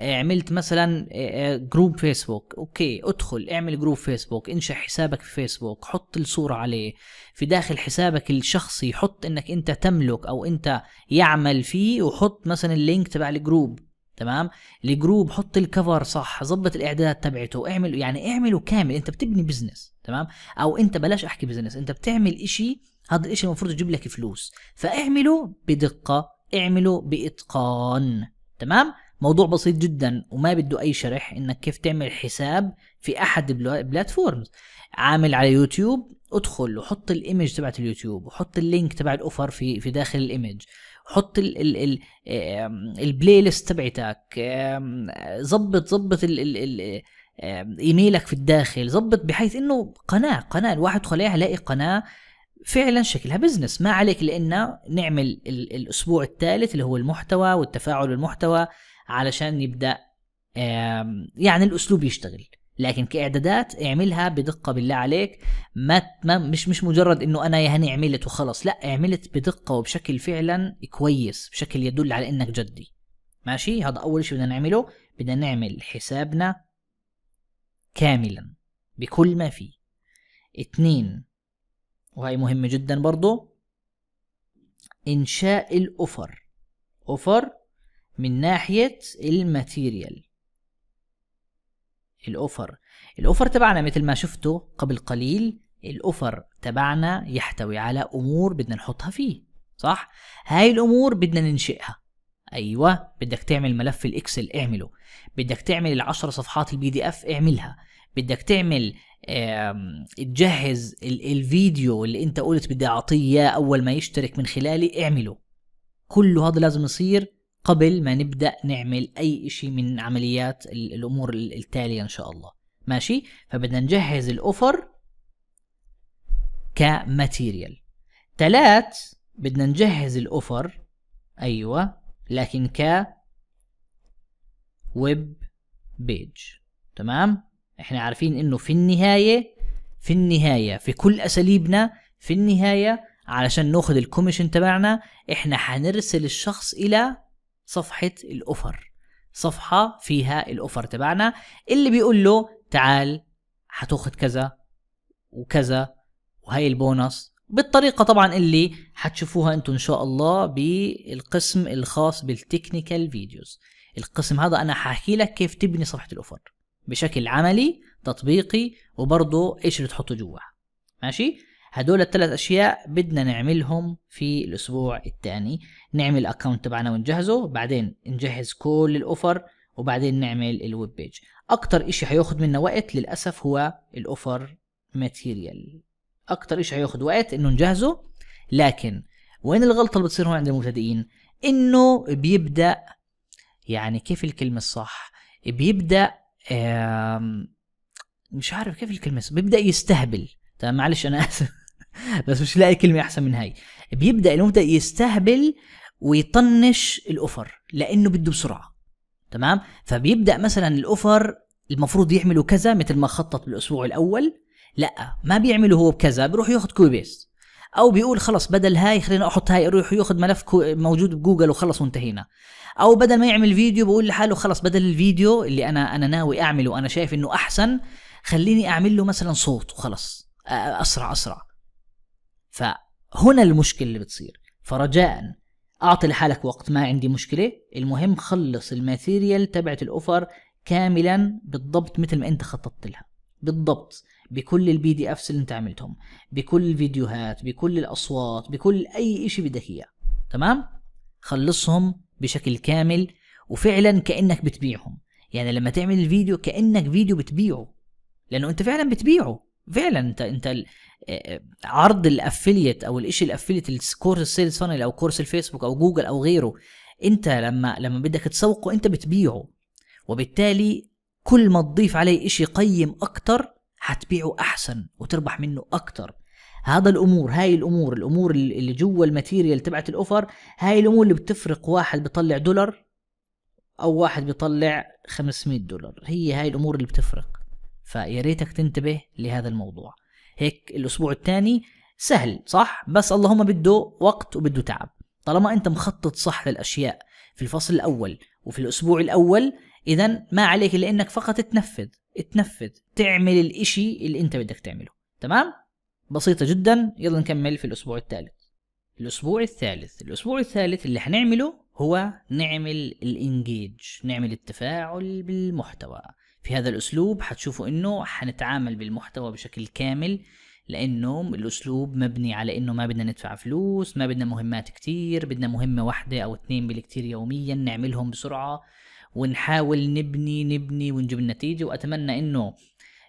عملت مثلا آه، آه، جروب فيسبوك اوكي ادخل اعمل جروب فيسبوك انشا حسابك في فيسبوك حط الصورة عليه في داخل حسابك الشخصي حط انك انت تملك او انت يعمل فيه وحط مثلا اللينك تبع الجروب تمام الجروب حط الكفر صح ظبط الاعداد تبعته اعمل يعني اعمله كامل انت بتبني بزنس تمام او انت بلاش احكي بزنس انت بتعمل إشي هذا الإشي المفروض يجيب لك فلوس فاعمله بدقه اعمله باتقان تمام موضوع بسيط جدا وما بده اي شرح انك كيف تعمل حساب في احد البلاتفورمز عامل على يوتيوب ادخل وحط الايمج تبعت اليوتيوب وحط اللينك تبع الاوفر في في داخل الايمج حط ال ال ال البلاي ليست تبعتك ظبط ظبط ايميلك في الداخل ظبط بحيث انه قناه قناه الواحد يدخل يلاقي قناه فعلا شكلها بزنس ما عليك لان نعمل الاسبوع الثالث اللي هو المحتوى والتفاعل بالمحتوى علشان يبدا يعني الاسلوب يشتغل لكن كاعدادات اعملها بدقه بالله عليك ما, مش مش مجرد انه انا يعني عملت وخلص لا عملت بدقه وبشكل فعلا كويس بشكل يدل على انك جدي ماشي هذا اول شيء بدنا نعمله بدنا نعمل حسابنا كاملا بكل ما فيه اتنين وهي مهمة جدا برضو إنشاء الأوفر أوفر من ناحية الماتيريال الاوفر الاوفر تبعنا مثل ما شفتوا قبل قليل الاوفر تبعنا يحتوي على امور بدنا نحطها فيه صح هاي الامور بدنا ننشئها ايوه بدك تعمل ملف الاكسل اعمله بدك تعمل العشر صفحات البي دي اف اعملها بدك تعمل تجهز الفيديو اللي انت قلت بدي اعطيه اياه اول ما يشترك من خلالي اعمله كله هذا لازم يصير قبل ما نبدأ نعمل أي شيء من عمليات الأمور التالية إن شاء الله ماشي فبدنا نجهز الأوفر كماتيريال تلات بدنا نجهز الأوفر أيوة لكن ك ويب بيج تمام احنا عارفين انه في النهاية في النهاية في كل اساليبنا في النهاية علشان ناخذ الكوميشن تبعنا احنا حنرسل الشخص الى صفحه الاوفر صفحه فيها الاوفر تبعنا اللي بيقول له تعال هتاخد كذا وكذا وهي البونص بالطريقه طبعا اللي هتشوفوها انتم ان شاء الله بالقسم الخاص بالتكنيكال فيديوز القسم هذا انا هحكي لك كيف تبني صفحه الاوفر بشكل عملي تطبيقي وبرضه ايش اللي تحطه جوا ماشي هدول الثلاث اشياء بدنا نعملهم في الاسبوع الثاني نعمل الاكونت تبعنا ونجهزه بعدين نجهز كل الاوفر وبعدين نعمل الويب بيج اكتر اشي هياخد منا وقت للاسف هو الاوفر ماتيريال اكتر اشي هياخد وقت انه نجهزه لكن وين الغلطه اللي بتصير هون عند المبتدئين انه بيبدا يعني كيف الكلمه الصح بيبدا مش عارف كيف الكلمه بيبدا يستهبل تمام طيب معلش انا اسف بس مش لاقي كلمه احسن من هاي بيبدا المبدا يستهبل ويطنش الاوفر لانه بده بسرعه تمام فبيبدا مثلا الاوفر المفروض يعملوا كذا مثل ما خطط بالاسبوع الاول لا ما بيعمله هو بكذا بروح ياخذ كوبي بيست او بيقول خلص بدل هاي خلينا احط هاي اروح ياخذ ملف موجود بجوجل وخلص وانتهينا او بدل ما يعمل فيديو بقول لحاله خلص بدل الفيديو اللي انا انا ناوي اعمله وانا شايف انه احسن خليني اعمل له مثلا صوت وخلص اسرع اسرع فهنا المشكله اللي بتصير فرجاء اعطي لحالك وقت ما عندي مشكله المهم خلص الماتيريال تبعت الاوفر كاملا بالضبط مثل ما انت خططت لها بالضبط بكل البي دي افس اللي انت عملتهم بكل الفيديوهات بكل الاصوات بكل اي شيء بدك اياه تمام خلصهم بشكل كامل وفعلا كانك بتبيعهم يعني لما تعمل الفيديو كانك فيديو بتبيعه لانه انت فعلا بتبيعه فعلا انت انت عرض الافليت او الاشي الافليت الكورس السيلز فانل او كورس الفيسبوك او جوجل او غيره انت لما لما بدك تسوقه انت بتبيعه وبالتالي كل ما تضيف عليه اشي قيم اكتر حتبيعه احسن وتربح منه اكتر هذا الامور هاي الامور الامور اللي جوا الماتيريال تبعت الاوفر هاي الامور اللي بتفرق واحد بيطلع دولار او واحد بيطلع 500 دولار هي هاي الامور اللي بتفرق فيا ريتك تنتبه لهذا الموضوع هيك الاسبوع الثاني سهل صح بس اللهم بده وقت وبده تعب طالما انت مخطط صح للاشياء في الفصل الاول وفي الاسبوع الاول اذا ما عليك الا انك فقط تنفذ تنفذ تعمل الاشي اللي انت بدك تعمله تمام بسيطه جدا يلا نكمل في الاسبوع الثالث الاسبوع الثالث الاسبوع الثالث اللي حنعمله هو نعمل الانجيج نعمل التفاعل بالمحتوى في هذا الاسلوب حتشوفوا انه حنتعامل بالمحتوى بشكل كامل لانه الاسلوب مبني على انه ما بدنا ندفع فلوس ما بدنا مهمات كتير بدنا مهمه واحده او اثنين بالكتير يوميا نعملهم بسرعه ونحاول نبني نبني ونجيب النتيجه واتمنى انه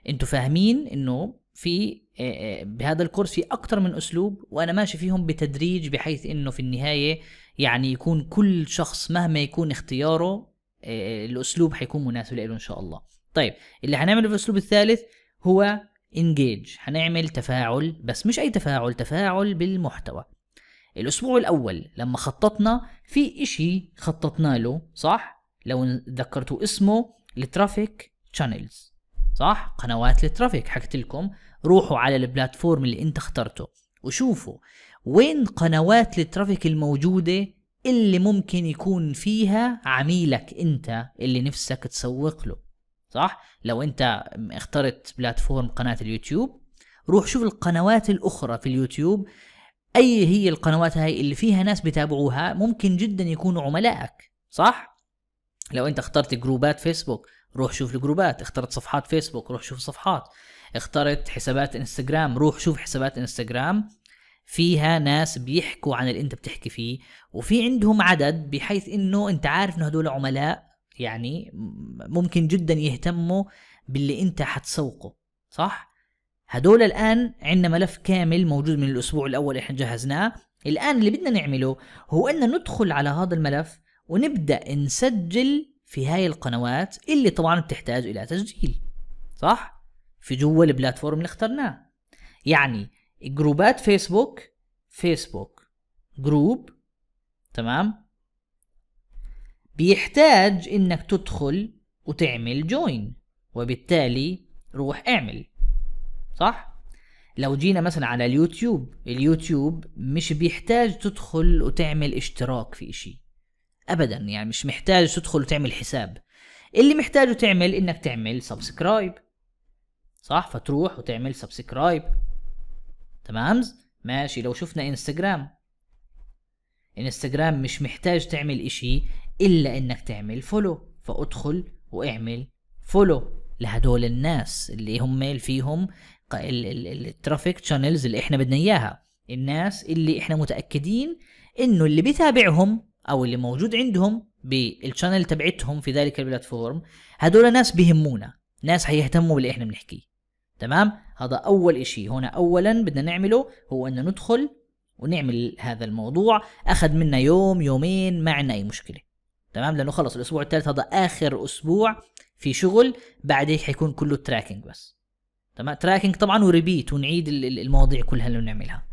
انتم فاهمين انه في آه، آه، بهذا الكورس في اكثر من اسلوب وانا ماشي فيهم بتدريج بحيث انه في النهايه يعني يكون كل شخص مهما يكون اختياره آه، الاسلوب حيكون مناسب له ان شاء الله طيب اللي هنعمله في الاسلوب الثالث هو انجيج هنعمل تفاعل بس مش اي تفاعل تفاعل بالمحتوى الاسبوع الاول لما خططنا في اشي خططنا له صح لو ذكرتوا اسمه الترافيك شانلز صح قنوات الترافيك حكيت لكم روحوا على البلاتفورم اللي انت اخترته وشوفوا وين قنوات الترافيك الموجودة اللي ممكن يكون فيها عميلك انت اللي نفسك تسوق له صح لو انت اخترت بلاتفورم قناه اليوتيوب روح شوف القنوات الاخرى في اليوتيوب اي هي القنوات هاي اللي فيها ناس بتابعوها ممكن جدا يكونوا عملائك صح لو انت اخترت جروبات فيسبوك روح شوف الجروبات اخترت صفحات فيسبوك روح شوف صفحات اخترت حسابات انستغرام روح شوف حسابات انستغرام فيها ناس بيحكوا عن اللي انت بتحكي فيه وفي عندهم عدد بحيث انه انت عارف انه هدول عملاء يعني ممكن جدا يهتموا باللي انت حتسوقه صح هدول الان عندنا ملف كامل موجود من الاسبوع الاول احنا جهزناه الان اللي بدنا نعمله هو ان ندخل على هذا الملف ونبدا نسجل في هاي القنوات اللي طبعا بتحتاج الى تسجيل صح في جوا البلاتفورم اللي اخترناه يعني جروبات فيسبوك فيسبوك جروب تمام بيحتاج انك تدخل وتعمل جوين وبالتالي روح اعمل صح لو جينا مثلا على اليوتيوب اليوتيوب مش بيحتاج تدخل وتعمل اشتراك في اشي ابدا يعني مش محتاج تدخل وتعمل حساب اللي محتاجه تعمل انك تعمل سبسكرايب صح فتروح وتعمل سبسكرايب تمام ماشي لو شفنا انستغرام انستغرام مش محتاج تعمل اشي الا انك تعمل فولو فادخل واعمل فولو لهدول الناس اللي هم فيهم الترافيك شانلز اللي احنا بدنا اياها الناس اللي احنا متاكدين انه اللي بيتابعهم او اللي موجود عندهم بالشانل تبعتهم في ذلك البلاتفورم هدول ناس بيهمونا ناس حيهتموا باللي احنا بنحكيه تمام هذا اول اشي هنا اولا بدنا نعمله هو ان ندخل ونعمل هذا الموضوع اخذ منا يوم يومين ما عندنا اي مشكله تمام لانه خلص الاسبوع الثالث هذا اخر اسبوع في شغل بعد هيك حيكون كله تراكنج بس تمام تراكنج طبعا وريبيت ونعيد المواضيع كلها اللي بنعملها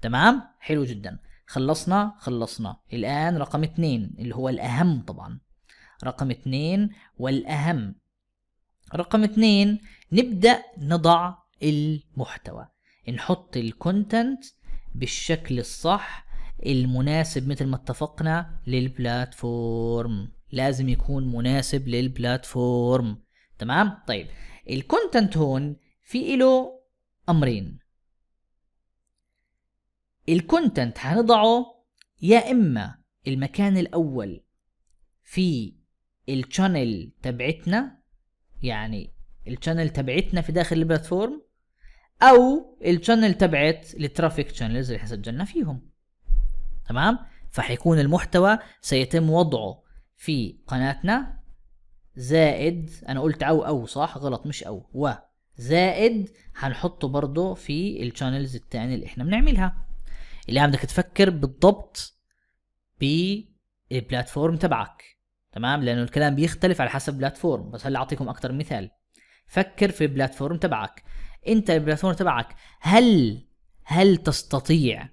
تمام حلو جدا خلصنا خلصنا الان رقم اثنين اللي هو الاهم طبعا رقم اثنين والاهم رقم اثنين نبدأ نضع المحتوى نحط الكونتنت بالشكل الصح المناسب مثل ما اتفقنا للبلاتفورم لازم يكون مناسب للبلاتفورم تمام طيب الكونتنت هون في له امرين الكونتنت هنضعه يا اما المكان الاول في الشانل تبعتنا يعني الشانل تبعتنا في داخل البلاتفورم او الشانل تبعت الترافيك شانلز اللي احنا سجلنا فيهم تمام فحيكون المحتوى سيتم وضعه في قناتنا زائد انا قلت او او صح غلط مش او و زائد هنحطه برضه في الشانلز الثانيه اللي احنا بنعملها اللي عندك تفكر بالضبط بالبلاتفورم تبعك تمام لانه الكلام بيختلف على حسب بلاتفورم بس هلا اعطيكم اكثر مثال فكر في البلاتفورم تبعك انت البلاتفورم تبعك هل هل تستطيع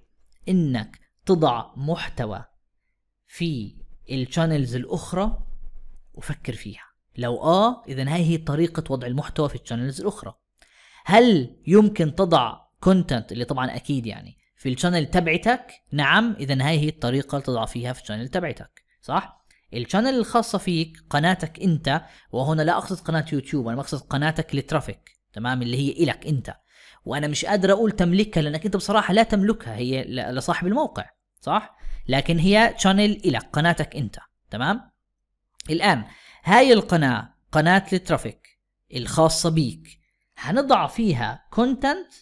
انك تضع محتوى في الشانلز الاخرى وفكر فيها لو اه اذا هاي هي طريقه وضع المحتوى في الشانلز الاخرى هل يمكن تضع كونتنت اللي طبعا اكيد يعني في الشانل تبعتك نعم اذا هاي هي الطريقه اللي تضع فيها في الشانل تبعتك صح الشانل الخاصه فيك قناتك انت وهنا لا اقصد قناه يوتيوب انا اقصد قناتك لترافيك تمام اللي هي الك انت وانا مش قادر اقول تملكها لانك انت بصراحه لا تملكها هي لصاحب الموقع صح لكن هي شانل إلك قناتك أنت تمام الآن هاي القناة قناة الترافيك الخاصة بيك هنضع فيها كونتنت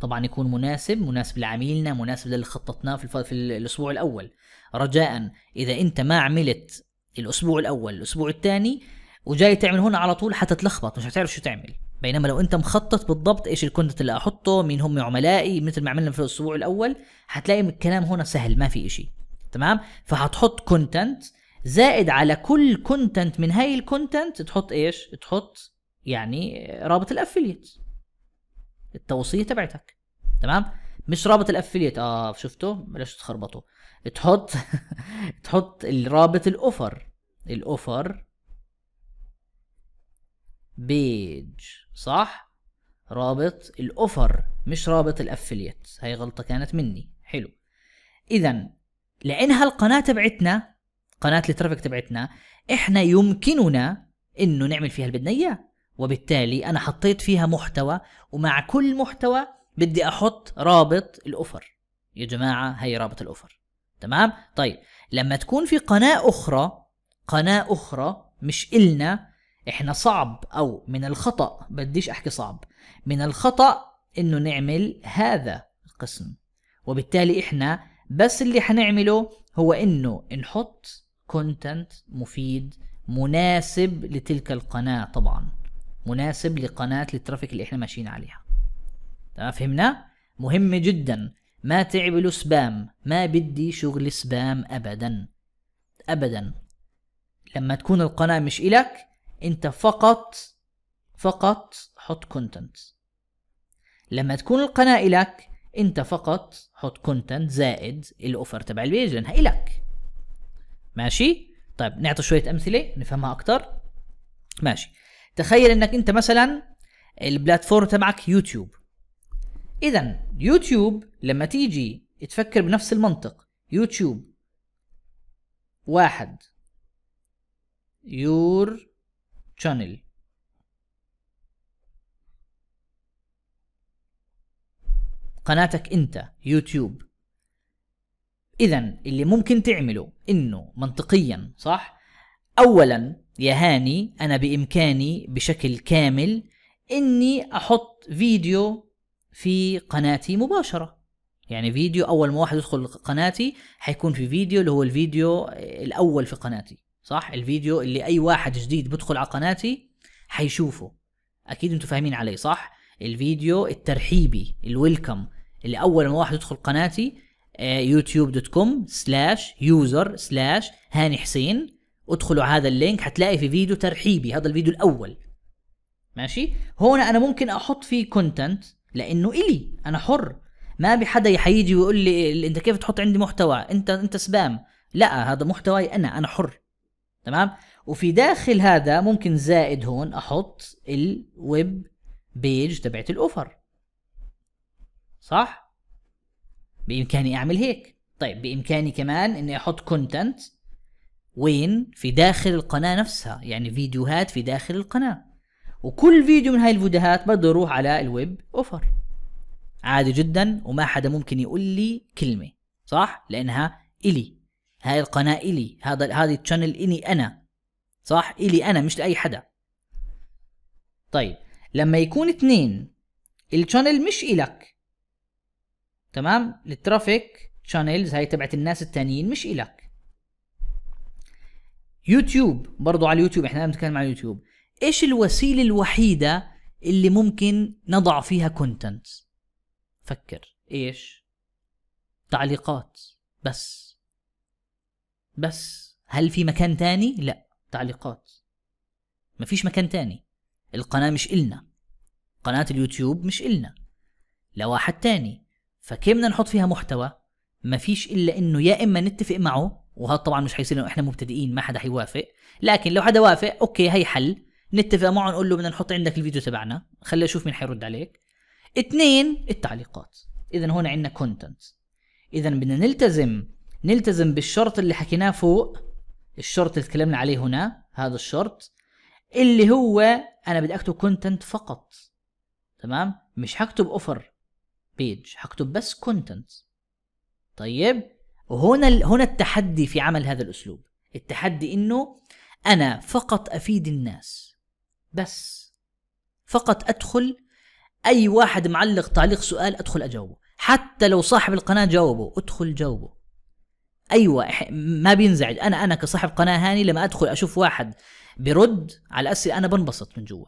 طبعا يكون مناسب مناسب لعميلنا مناسب للي خططناه في, الف... في الاسبوع الاول رجاء اذا انت ما عملت الاسبوع الاول الاسبوع الثاني وجاي تعمل هنا على طول حتتلخبط مش هتعرف شو تعمل بينما لو انت مخطط بالضبط ايش الكونتنت اللي احطه مين هم عملائي مثل ما عملنا في الاسبوع الاول هتلاقي الكلام هنا سهل ما في اشي تمام فهتحط كونتنت زائد على كل كونتنت من هاي الكونتنت تحط ايش تحط يعني رابط الافليت التوصيه تبعتك تمام مش رابط الافليت اه شفته بلاش تخربطوا تحط [LAUGHS] تحط الرابط الاوفر الاوفر بيج صح رابط الاوفر مش رابط الافليت هاي غلطه كانت مني حلو اذا لانها القناه تبعتنا قناه الترافيك تبعتنا احنا يمكننا انه نعمل فيها اللي بدنا اياه وبالتالي انا حطيت فيها محتوى ومع كل محتوى بدي احط رابط الاوفر يا جماعه هي رابط الاوفر تمام طيب لما تكون في قناه اخرى قناه اخرى مش إلنا احنا صعب او من الخطا بديش احكي صعب من الخطا انه نعمل هذا القسم وبالتالي احنا بس اللي حنعمله هو انه نحط كونتنت مفيد مناسب لتلك القناه طبعا مناسب لقناه الترافيك اللي احنا ماشيين عليها تمام فهمنا مهم جدا ما تعملوا سبام ما بدي شغل سبام ابدا ابدا لما تكون القناه مش الك انت فقط فقط حط كونتنت لما تكون القناة إلك انت فقط حط كونتنت زائد الاوفر تبع البيج لانها إلك ماشي طيب نعطي شوية أمثلة نفهمها أكتر ماشي تخيل انك انت مثلا البلاتفورم تبعك يوتيوب اذا يوتيوب لما تيجي تفكر بنفس المنطق يوتيوب واحد يور channel. قناتك انت يوتيوب اذا اللي ممكن تعمله انه منطقيا صح اولا يا هاني انا بامكاني بشكل كامل اني احط فيديو في قناتي مباشره يعني فيديو اول ما واحد يدخل قناتي حيكون في فيديو اللي هو الفيديو الاول في قناتي صح الفيديو اللي اي واحد جديد بدخل على قناتي حيشوفه اكيد انتم فاهمين علي صح الفيديو الترحيبي الويلكم اللي اول ما واحد يدخل قناتي يوتيوب دوت كوم سلاش يوزر سلاش هاني حسين ادخلوا هذا اللينك حتلاقي في فيديو ترحيبي هذا الفيديو الاول ماشي هون انا ممكن احط فيه كونتنت لانه الي انا حر ما بحدا حيجي ويقول لي انت كيف تحط عندي محتوى انت انت سبام لا هذا محتواي انا انا حر تمام وفي داخل هذا ممكن زائد هون احط الويب بيج تبعت الاوفر صح بامكاني اعمل هيك طيب بامكاني كمان اني احط كونتنت وين في داخل القناه نفسها يعني فيديوهات في داخل القناه وكل فيديو من هاي الفيديوهات بده يروح على الويب اوفر عادي جدا وما حدا ممكن يقول لي كلمه صح لانها الي هاي القناه الي هذا هذه التشانل الي انا صح الي انا مش لاي حدا طيب لما يكون اثنين التشانل مش الك تمام الترافيك تشانلز هاي تبعت الناس التانيين مش الك يوتيوب برضو على اليوتيوب احنا بنتكلم على اليوتيوب ايش الوسيله الوحيده اللي ممكن نضع فيها كونتنت فكر ايش تعليقات بس بس هل في مكان تاني؟ لا تعليقات مفيش مكان تاني القناة مش إلنا قناة اليوتيوب مش إلنا لواحد تاني فكيف بدنا نحط فيها محتوى؟ مفيش إلا إنه يا إما نتفق معه وهذا طبعا مش حيصير لانه احنا مبتدئين ما حدا حيوافق لكن لو حدا وافق اوكي هي حل نتفق معه نقول له بدنا نحط عندك الفيديو تبعنا خلينا نشوف مين حيرد عليك اثنين التعليقات اذا هون عندنا كونتنت اذا بدنا نلتزم نلتزم بالشرط اللي حكيناه فوق الشرط اللي تكلمنا عليه هنا هذا الشرط اللي هو انا بدي اكتب كونتنت فقط تمام مش هكتب اوفر بيج هكتب بس كونتنت طيب وهنا هنا التحدي في عمل هذا الاسلوب التحدي انه انا فقط افيد الناس بس فقط ادخل اي واحد معلق تعليق سؤال ادخل اجاوبه حتى لو صاحب القناه جاوبه ادخل جاوبه ايوه ما بينزعج انا انا كصاحب قناه هاني لما ادخل اشوف واحد برد على الاسئله انا بنبسط من جوا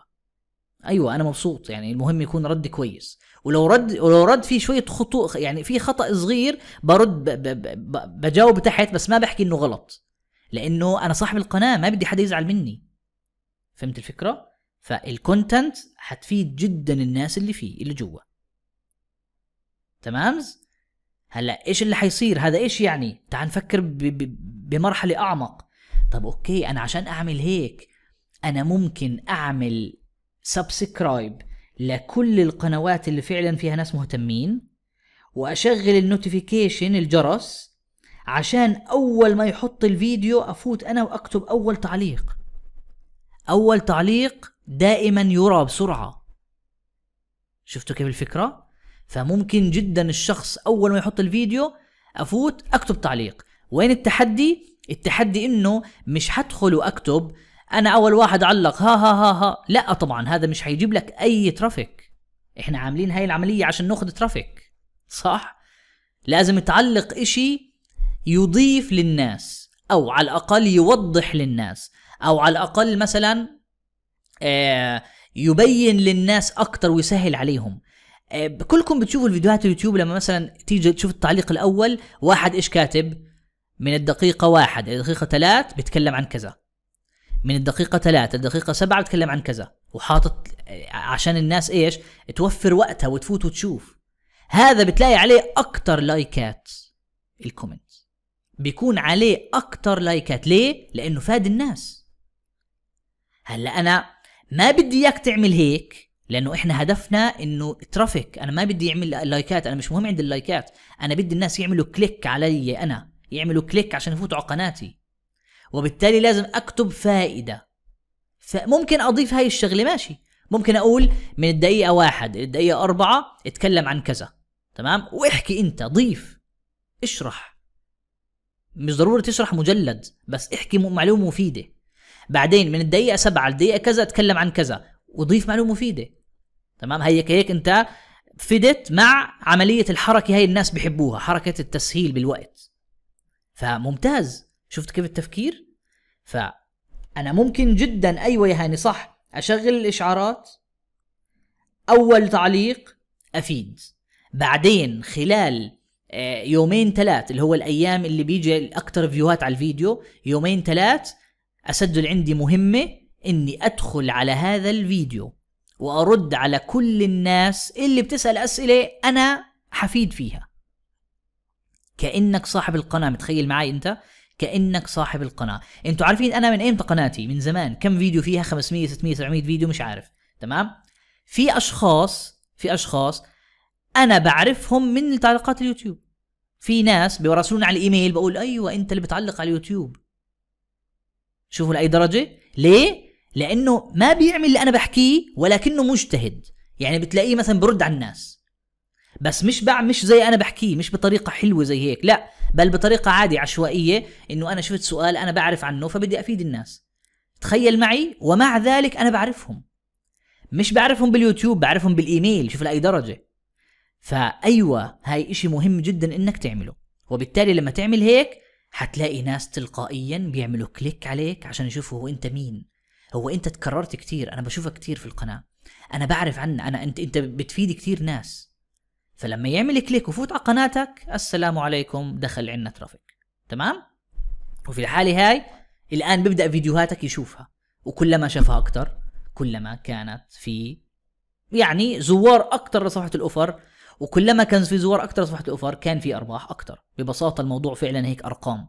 ايوه انا مبسوط يعني المهم يكون رد كويس ولو رد ولو رد في شويه خطوء يعني في خطا صغير برد ب ب ب بجاوب تحت بس ما بحكي انه غلط لانه انا صاحب القناه ما بدي حدا يزعل مني فهمت الفكره فالكونتنت حتفيد جدا الناس اللي فيه اللي جوا تمام هلا ايش اللي حيصير هذا ايش يعني تعال نفكر ب... ب... بمرحله اعمق طب اوكي انا عشان اعمل هيك انا ممكن اعمل سبسكرايب لكل القنوات اللي فعلا فيها ناس مهتمين واشغل النوتيفيكيشن الجرس عشان اول ما يحط الفيديو افوت انا واكتب اول تعليق اول تعليق دائما يرى بسرعه شفتوا كيف الفكره فممكن جدا الشخص اول ما يحط الفيديو افوت اكتب تعليق وين التحدي التحدي انه مش هدخل واكتب انا اول واحد علق ها ها ها ها لا طبعا هذا مش هيجيب لك اي ترافيك احنا عاملين هاي العمليه عشان ناخذ ترافيك صح لازم تعلق اشي يضيف للناس او على الاقل يوضح للناس او على الاقل مثلا آه، يبين للناس اكتر ويسهل عليهم آه، كلكم بتشوفوا الفيديوهات اليوتيوب لما مثلا تيجي تشوف التعليق الاول واحد ايش كاتب من الدقيقه واحد الى الدقيقه ثلاث بيتكلم عن كذا من الدقيقه ثلاث الدقيقه سبعة بيتكلم عن كذا وحاطط آه، عشان الناس ايش توفر وقتها وتفوت وتشوف هذا بتلاقي عليه اكتر لايكات الكومنت بيكون عليه اكتر لايكات ليه لانه فاد الناس هلا انا ما بدي اياك تعمل هيك لانه احنا هدفنا انه ترافيك انا ما بدي يعمل لايكات انا مش مهم عند اللايكات انا بدي الناس يعملوا كليك علي انا يعملوا كليك عشان يفوتوا على قناتي وبالتالي لازم اكتب فائده فممكن اضيف هاي الشغله ماشي ممكن اقول من الدقيقه واحد للدقيقه اربعه اتكلم عن كذا تمام واحكي انت ضيف اشرح مش ضروري تشرح مجلد بس احكي معلومه مفيده بعدين من الدقيقه سبعة للدقيقه كذا اتكلم عن كذا وضيف معلومه مفيده تمام هيك هيك انت فدت مع عمليه الحركه هاي الناس بحبوها حركه التسهيل بالوقت فممتاز شفت كيف التفكير فانا ممكن جدا ايوه يا هاني صح اشغل الاشعارات اول تعليق افيد بعدين خلال آه، يومين ثلاث اللي هو الايام اللي بيجي اكثر فيوهات على الفيديو يومين ثلاث اسجل عندي مهمه اني ادخل على هذا الفيديو وارد على كل الناس اللي بتسال اسئله انا حفيد فيها كانك صاحب القناه متخيل معي انت كانك صاحب القناه انتوا عارفين انا من امتى قناتي من زمان كم فيديو فيها 500 600 700 فيديو مش عارف تمام في اشخاص في اشخاص انا بعرفهم من تعليقات اليوتيوب في ناس بيراسلوني على الايميل بقول ايوه انت اللي بتعلق على اليوتيوب شوفوا لاي درجه ليه لانه ما بيعمل اللي انا بحكيه ولكنه مجتهد يعني بتلاقيه مثلا برد على الناس بس مش بع مش زي انا بحكيه مش بطريقه حلوه زي هيك لا بل بطريقه عادي عشوائيه انه انا شفت سؤال انا بعرف عنه فبدي افيد الناس تخيل معي ومع ذلك انا بعرفهم مش بعرفهم باليوتيوب بعرفهم بالايميل شوف لاي درجه فايوه هاي اشي مهم جدا انك تعمله وبالتالي لما تعمل هيك حتلاقي ناس تلقائيا بيعملوا كليك عليك عشان يشوفوا هو انت مين هو انت تكررت كتير انا بشوفك كتير في القناه انا بعرف عن انا انت انت بتفيد كتير ناس فلما يعمل كليك وفوت على قناتك السلام عليكم دخل عندنا ترافيك تمام وفي الحاله هاي الان بيبدا فيديوهاتك يشوفها وكلما شافها اكثر كلما كانت في يعني زوار اكثر لصفحه الاوفر وكلما كان في زوار اكثر لصفحه الاوفر كان في ارباح اكثر ببساطه الموضوع فعلا هيك ارقام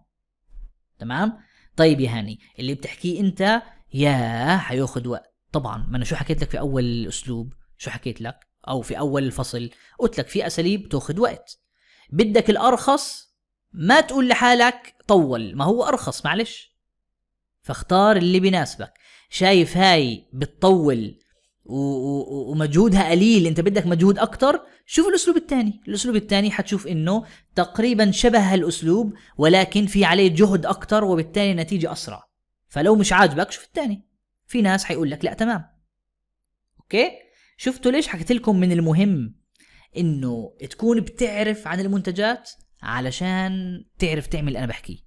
تمام طيب يا هاني اللي بتحكيه انت يا هياخد وقت طبعا ما انا شو حكيت لك في اول اسلوب شو حكيت لك او في اول الفصل قلت لك في اساليب تاخد وقت بدك الارخص ما تقول لحالك طول ما هو ارخص معلش فاختار اللي بيناسبك شايف هاي بتطول ومجهودها قليل انت بدك مجهود اكتر شوف الاسلوب الثاني الاسلوب الثاني حتشوف انه تقريبا شبه هالاسلوب ولكن في عليه جهد اكتر وبالتالي نتيجه اسرع فلو مش عاجبك شوف الثاني في ناس حيقول لك لا تمام اوكي شفتوا ليش حكيت لكم من المهم انه تكون بتعرف عن المنتجات علشان تعرف تعمل اللي انا بحكيه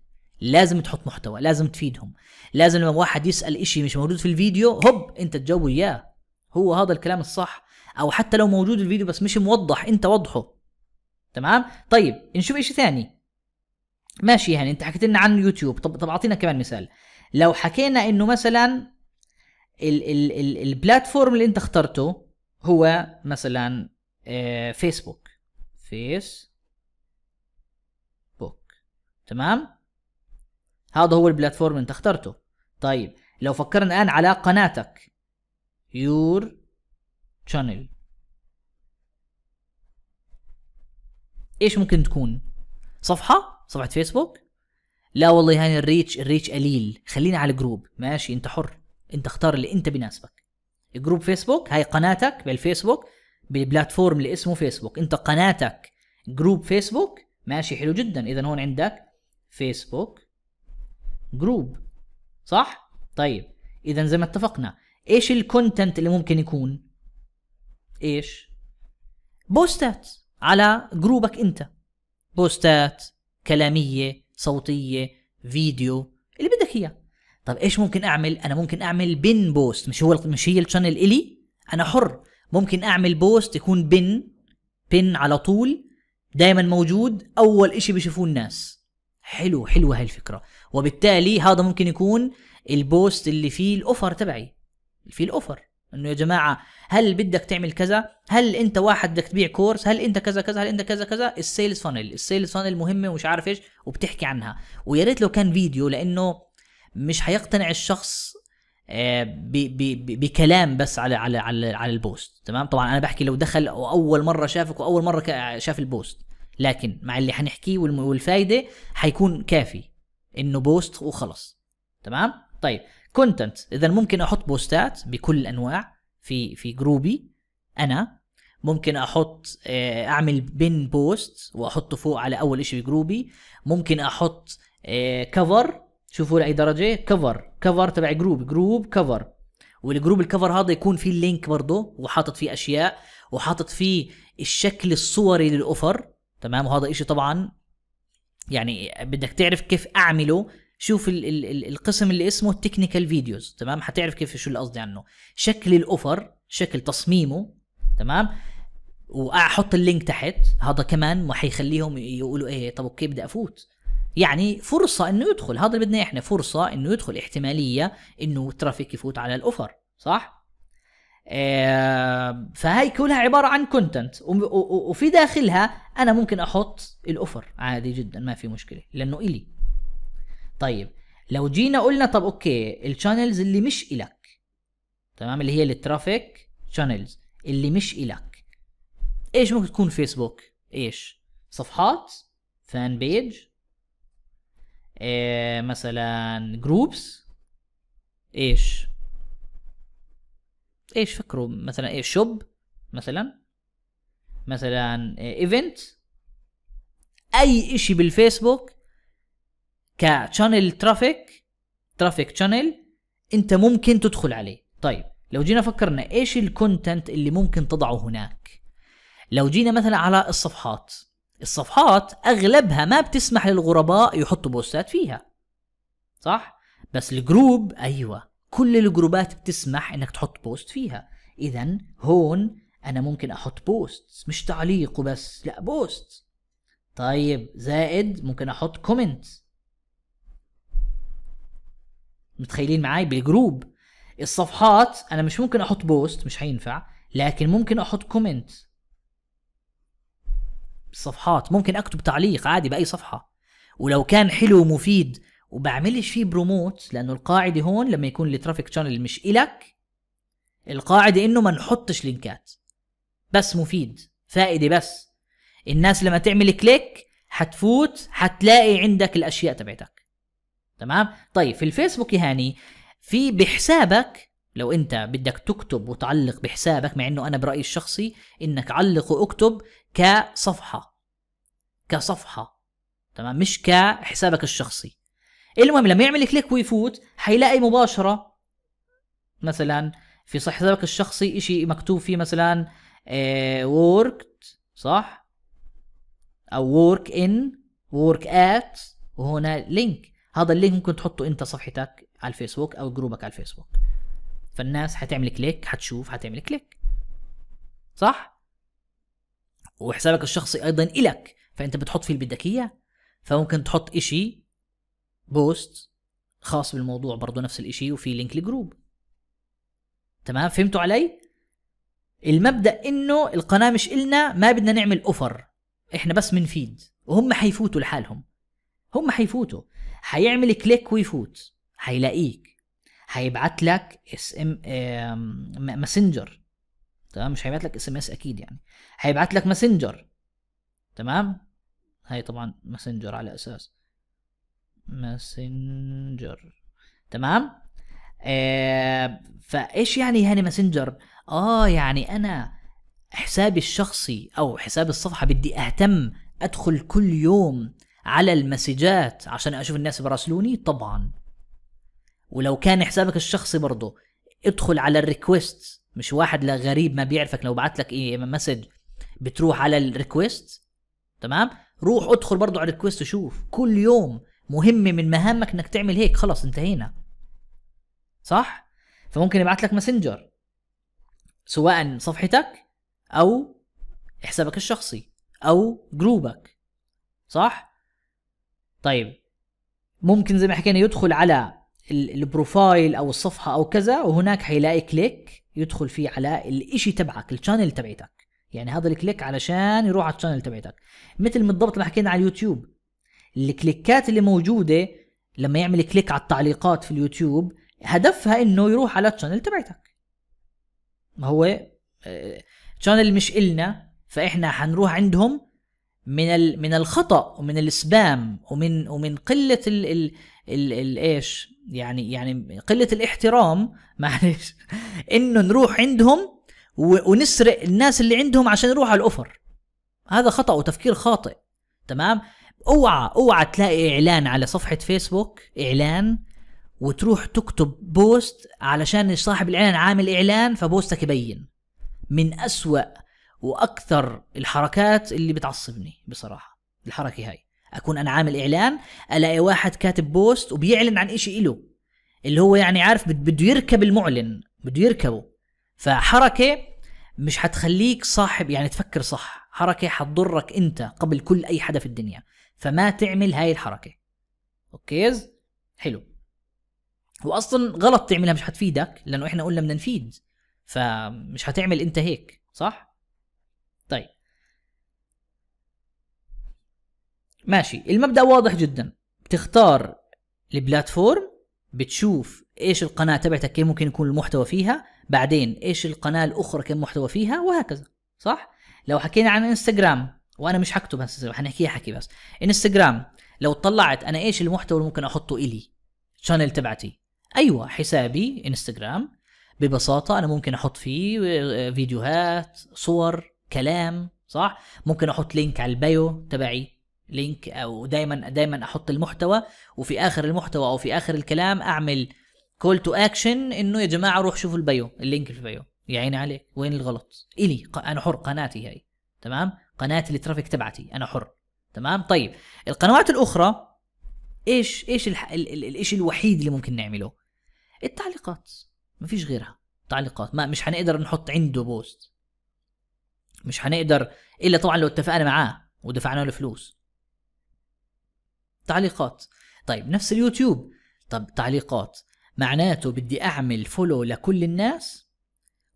لازم تحط محتوى لازم تفيدهم لازم لما واحد يسال إشي مش موجود في الفيديو هوب انت تجاوب اياه هو هذا الكلام الصح او حتى لو موجود الفيديو بس مش موضح انت وضحه تمام طيب نشوف إشي ثاني ماشي يعني انت حكيت لنا عن يوتيوب طب طب اعطينا كمان مثال لو حكينا انه مثلا البلاتفورم اللي انت اخترته هو مثلا فيسبوك فيس بوك تمام هذا هو البلاتفورم اللي انت اخترته طيب لو فكرنا الان على قناتك يور شانل ايش ممكن تكون صفحة صفحة فيسبوك لا والله هاني الريتش الريتش قليل خلينا على الجروب ماشي انت حر انت اختار اللي انت بيناسبك جروب فيسبوك هاي قناتك بالفيسبوك بالبلاتفورم اللي اسمه فيسبوك انت قناتك جروب فيسبوك ماشي حلو جدا اذا هون عندك فيسبوك جروب صح طيب اذا زي ما اتفقنا ايش الكونتنت اللي ممكن يكون ايش بوستات على جروبك انت بوستات كلاميه صوتيه فيديو اللي بدك اياه طب ايش ممكن اعمل انا ممكن اعمل بن بوست مش هو مش هي الشانل الي انا حر ممكن اعمل بوست يكون بن بن على طول دائما موجود اول اشي بيشوفوه الناس حلو حلوه هاي الفكره وبالتالي هذا ممكن يكون البوست اللي فيه الاوفر تبعي فيه الاوفر انه يا جماعه هل بدك تعمل كذا هل انت واحد بدك تبيع كورس هل انت كذا كذا هل انت كذا كذا السيلز فانل السيلز فانل مهمه ومش عارف ايش وبتحكي عنها ويا ريت لو كان فيديو لانه مش حيقتنع الشخص آه، بكلام بس على على على على البوست تمام طبعا انا بحكي لو دخل واول مره شافك واول مره شاف البوست لكن مع اللي حنحكيه والفايده حيكون كافي انه بوست وخلص تمام طيب كونتنت اذا ممكن احط بوستات بكل الانواع في في جروبي انا ممكن احط آه، اعمل بين بوست واحطه فوق على اول شيء بجروبي ممكن احط كفر آه، شوفوا لاي درجه كفر كفر تبع جروب جروب كفر والجروب الكفر هذا يكون فيه اللينك برضه وحاطط فيه اشياء وحاطط فيه الشكل الصوري للاوفر تمام وهذا إشي طبعا يعني بدك تعرف كيف اعمله شوف الـ الـ القسم اللي اسمه التكنيكال فيديوز تمام حتعرف كيف شو اللي قصدي يعني عنه شكل الاوفر شكل تصميمه تمام واحط اللينك تحت هذا كمان ما حيخليهم يقولوا ايه طب اوكي بدي افوت يعني فرصة انه يدخل هذا اللي بدنا احنا فرصة انه يدخل احتمالية انه ترافيك يفوت على الاوفر صح؟ آه فهي كلها عبارة عن كونتنت وفي داخلها انا ممكن احط الاوفر عادي جدا ما في مشكلة لانه الي طيب لو جينا قلنا طب اوكي الشانلز اللي مش الك تمام اللي هي الترافيك شانلز اللي مش الك ايش ممكن تكون فيسبوك ايش صفحات فان بيج إيه مثلا جروبس ايش ايش فكروا مثلا ايش شوب مثلا مثلا ايفنت آه، اي اشي بالفيسبوك كشانل ترافيك ترافيك شانل انت ممكن تدخل عليه طيب لو جينا فكرنا ايش الكونتنت اللي ممكن تضعه هناك لو جينا مثلا على الصفحات الصفحات اغلبها ما بتسمح للغرباء يحطوا بوستات فيها صح بس الجروب ايوه كل الجروبات بتسمح انك تحط بوست فيها اذا هون انا ممكن احط بوست مش تعليق وبس لا بوست طيب زائد ممكن احط كومنت متخيلين معاي بالجروب الصفحات انا مش ممكن احط بوست مش هينفع لكن ممكن احط كومنت الصفحات ممكن اكتب تعليق عادي باي صفحه ولو كان حلو ومفيد وبعملش فيه بروموت لانه القاعده هون لما يكون الترافيك شانل مش الك القاعده انه ما نحطش لينكات بس مفيد فائده بس الناس لما تعمل كليك حتفوت حتلاقي عندك الاشياء تبعتك تمام طيب في الفيسبوك يا هاني في بحسابك لو انت بدك تكتب وتعلق بحسابك مع انه انا برايي الشخصي انك علق واكتب كصفحه كصفحه تمام مش كحسابك الشخصي المهم لما يعمل كليك ويفوت حيلاقي مباشره مثلا في صح حسابك الشخصي اشي مكتوب فيه مثلا وورك آه، صح او ورك ان ورك ات وهنا لينك هذا اللينك ممكن تحطه انت صفحتك على الفيسبوك او جروبك على الفيسبوك فالناس حتعمل كليك حتشوف حتعمل كليك صح وحسابك الشخصي ايضا الك فانت بتحط فيه اللي بدك اياه فممكن تحط اشي بوست خاص بالموضوع برضه نفس الاشي وفي لينك لجروب تمام فهمتوا علي المبدا انه القناه مش النا ما بدنا نعمل اوفر احنا بس بنفيد وهم حيفوتوا لحالهم هم حيفوتوا هيعمل كليك ويفوت هيلاقيك هيبعت لك اس ام ماسنجر تمام مش هيبعت لك اس ام اس اكيد يعني هيبعت لك ماسنجر تمام هي طبعا ماسنجر على اساس ماسنجر تمام آه فايش يعني يعني ماسنجر اه يعني انا حسابي الشخصي او حساب الصفحه بدي اهتم ادخل كل يوم على المسجات عشان اشوف الناس براسلوني طبعا ولو كان حسابك الشخصي برضه ادخل على الريكوست مش واحد لا غريب ما بيعرفك لو بعت لك ايه مسج بتروح على الريكوست تمام روح ادخل برضه على الريكوست وشوف كل يوم مهمه من مهامك انك تعمل هيك خلص انتهينا صح فممكن يبعت لك ماسنجر سواء صفحتك او حسابك الشخصي او جروبك صح طيب ممكن زي ما حكينا يدخل على البروفايل او الصفحه او كذا وهناك حيلاقي كليك يدخل فيه على الاشي تبعك الشانل تبعتك يعني هذا الكليك علشان يروح على الشانل تبعتك مثل بالضبط ما حكينا على اليوتيوب الكليكات اللي موجوده لما يعمل كليك على التعليقات في اليوتيوب هدفها انه يروح على الشانل تبعتك ما هو شانل آه، مش إلنا فاحنا حنروح عندهم من من الخطا ومن السبام ومن ومن قله ال ال ال ال ايش يعني يعني قله الاحترام [LAUGHS] معلش انه نروح عندهم ونسرق الناس اللي عندهم عشان نروح على الاوفر هذا خطا وتفكير خاطئ تمام اوعى اوعى تلاقي اعلان على صفحه فيسبوك اعلان وتروح تكتب بوست علشان صاحب الاعلان عامل اعلان فبوستك يبين من اسوأ واكثر الحركات اللي بتعصبني بصراحه الحركه هاي اكون انا عامل اعلان الاقي واحد كاتب بوست وبيعلن عن إشي إله اللي هو يعني عارف بده يركب المعلن بده يركبه فحركه مش حتخليك صاحب يعني تفكر صح حركه حتضرك انت قبل كل اي حدا في الدنيا فما تعمل هاي الحركه اوكيز حلو واصلا غلط تعملها مش حتفيدك لانه احنا قلنا بدنا نفيد فمش حتعمل انت هيك صح طيب ماشي المبدا واضح جدا بتختار البلاتفورم بتشوف ايش القناه تبعتك كيف ممكن يكون المحتوى فيها بعدين ايش القناه الاخرى كم محتوى فيها وهكذا صح لو حكينا عن انستغرام وانا مش حكتب بس حنحكيها حكي بس انستغرام لو طلعت انا ايش المحتوى اللي ممكن احطه الي شانل تبعتي ايوه حسابي انستغرام ببساطه انا ممكن احط فيه آه، آه، فيديوهات صور كلام صح ممكن احط لينك على البايو تبعي لينك او دايما دايما احط المحتوى وفي اخر المحتوى او في اخر الكلام اعمل كول تو اكشن انه يا جماعه روح شوفوا البايو اللينك في البايو يا عيني عليك وين الغلط الي انا حر قناتي هاي تمام قناتي الترافيك تبعتي انا حر تمام طيب القنوات الاخرى ايش ايش الح... ال... ال... الوحيد اللي ممكن نعمله التعليقات ما فيش غيرها تعليقات ما مش حنقدر نحط عنده بوست مش هنقدر الا طبعا لو اتفقنا معاه ودفعنا له فلوس تعليقات طيب نفس اليوتيوب طب تعليقات معناته بدي اعمل فولو لكل الناس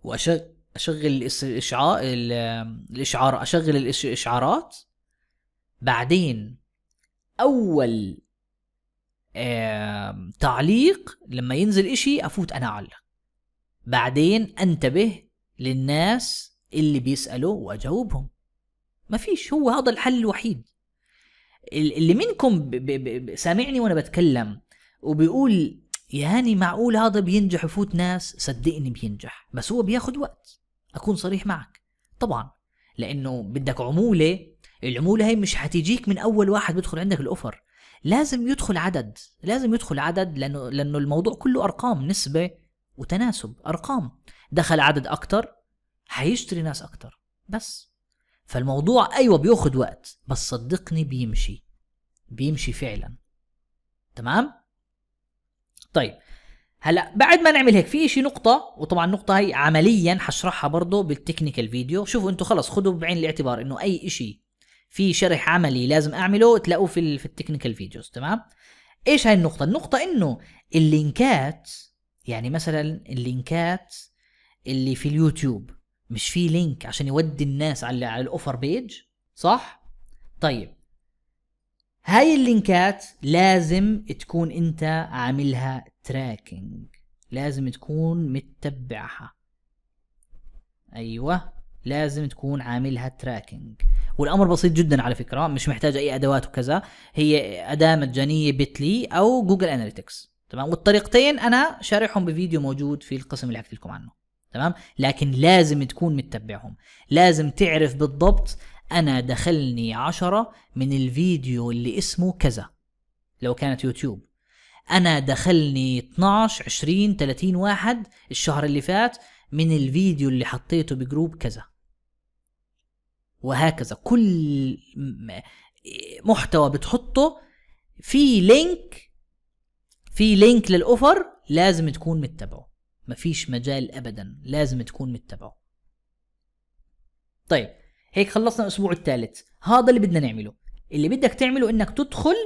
واشغل الاشعار الاشعار اشغل الاشعارات بعدين اول تعليق لما ينزل اشي افوت انا اعلق بعدين انتبه للناس اللي بيسألوا وأجاوبهم ما فيش هو هذا الحل الوحيد اللي منكم سامعني وأنا بتكلم وبيقول يعني معقول هذا بينجح يفوت ناس صدقني بينجح بس هو بياخد وقت أكون صريح معك طبعا لأنه بدك عمولة العمولة هي مش هتجيك من أول واحد بيدخل عندك الأوفر لازم يدخل عدد لازم يدخل عدد لأنه, لأنه الموضوع كله أرقام نسبة وتناسب أرقام دخل عدد أكتر هيشتري ناس اكتر بس فالموضوع ايوه بياخد وقت بس صدقني بيمشي بيمشي فعلا تمام طيب هلا بعد ما نعمل هيك في شيء نقطة وطبعا النقطة هي عمليا حشرحها برضه بالتكنيكال فيديو شوفوا انتم خلص خذوا بعين الاعتبار انه اي شيء في شرح عملي لازم اعمله تلاقوه في في التكنيكال فيديوز تمام ايش هاي النقطة النقطة انه اللينكات يعني مثلا اللينكات اللي في اليوتيوب مش في لينك عشان يودي الناس على على الاوفر بيج صح طيب هاي اللينكات لازم تكون انت عاملها تراكنج لازم تكون متبعها ايوه لازم تكون عاملها تراكنج والامر بسيط جدا على فكره مش محتاج اي ادوات وكذا هي اداه مجانيه بيتلي او جوجل اناليتكس تمام والطريقتين انا شارحهم بفيديو موجود في القسم اللي حكيت لكم عنه تمام لكن لازم تكون متبعهم لازم تعرف بالضبط انا دخلني عشرة من الفيديو اللي اسمه كذا لو كانت يوتيوب انا دخلني 12 20 30 واحد الشهر اللي فات من الفيديو اللي حطيته بجروب كذا وهكذا كل محتوى بتحطه في لينك في لينك للاوفر لازم تكون متبعه مفيش مجال ابدا لازم تكون متبعه طيب هيك خلصنا الاسبوع الثالث هذا اللي بدنا نعمله اللي بدك تعمله انك تدخل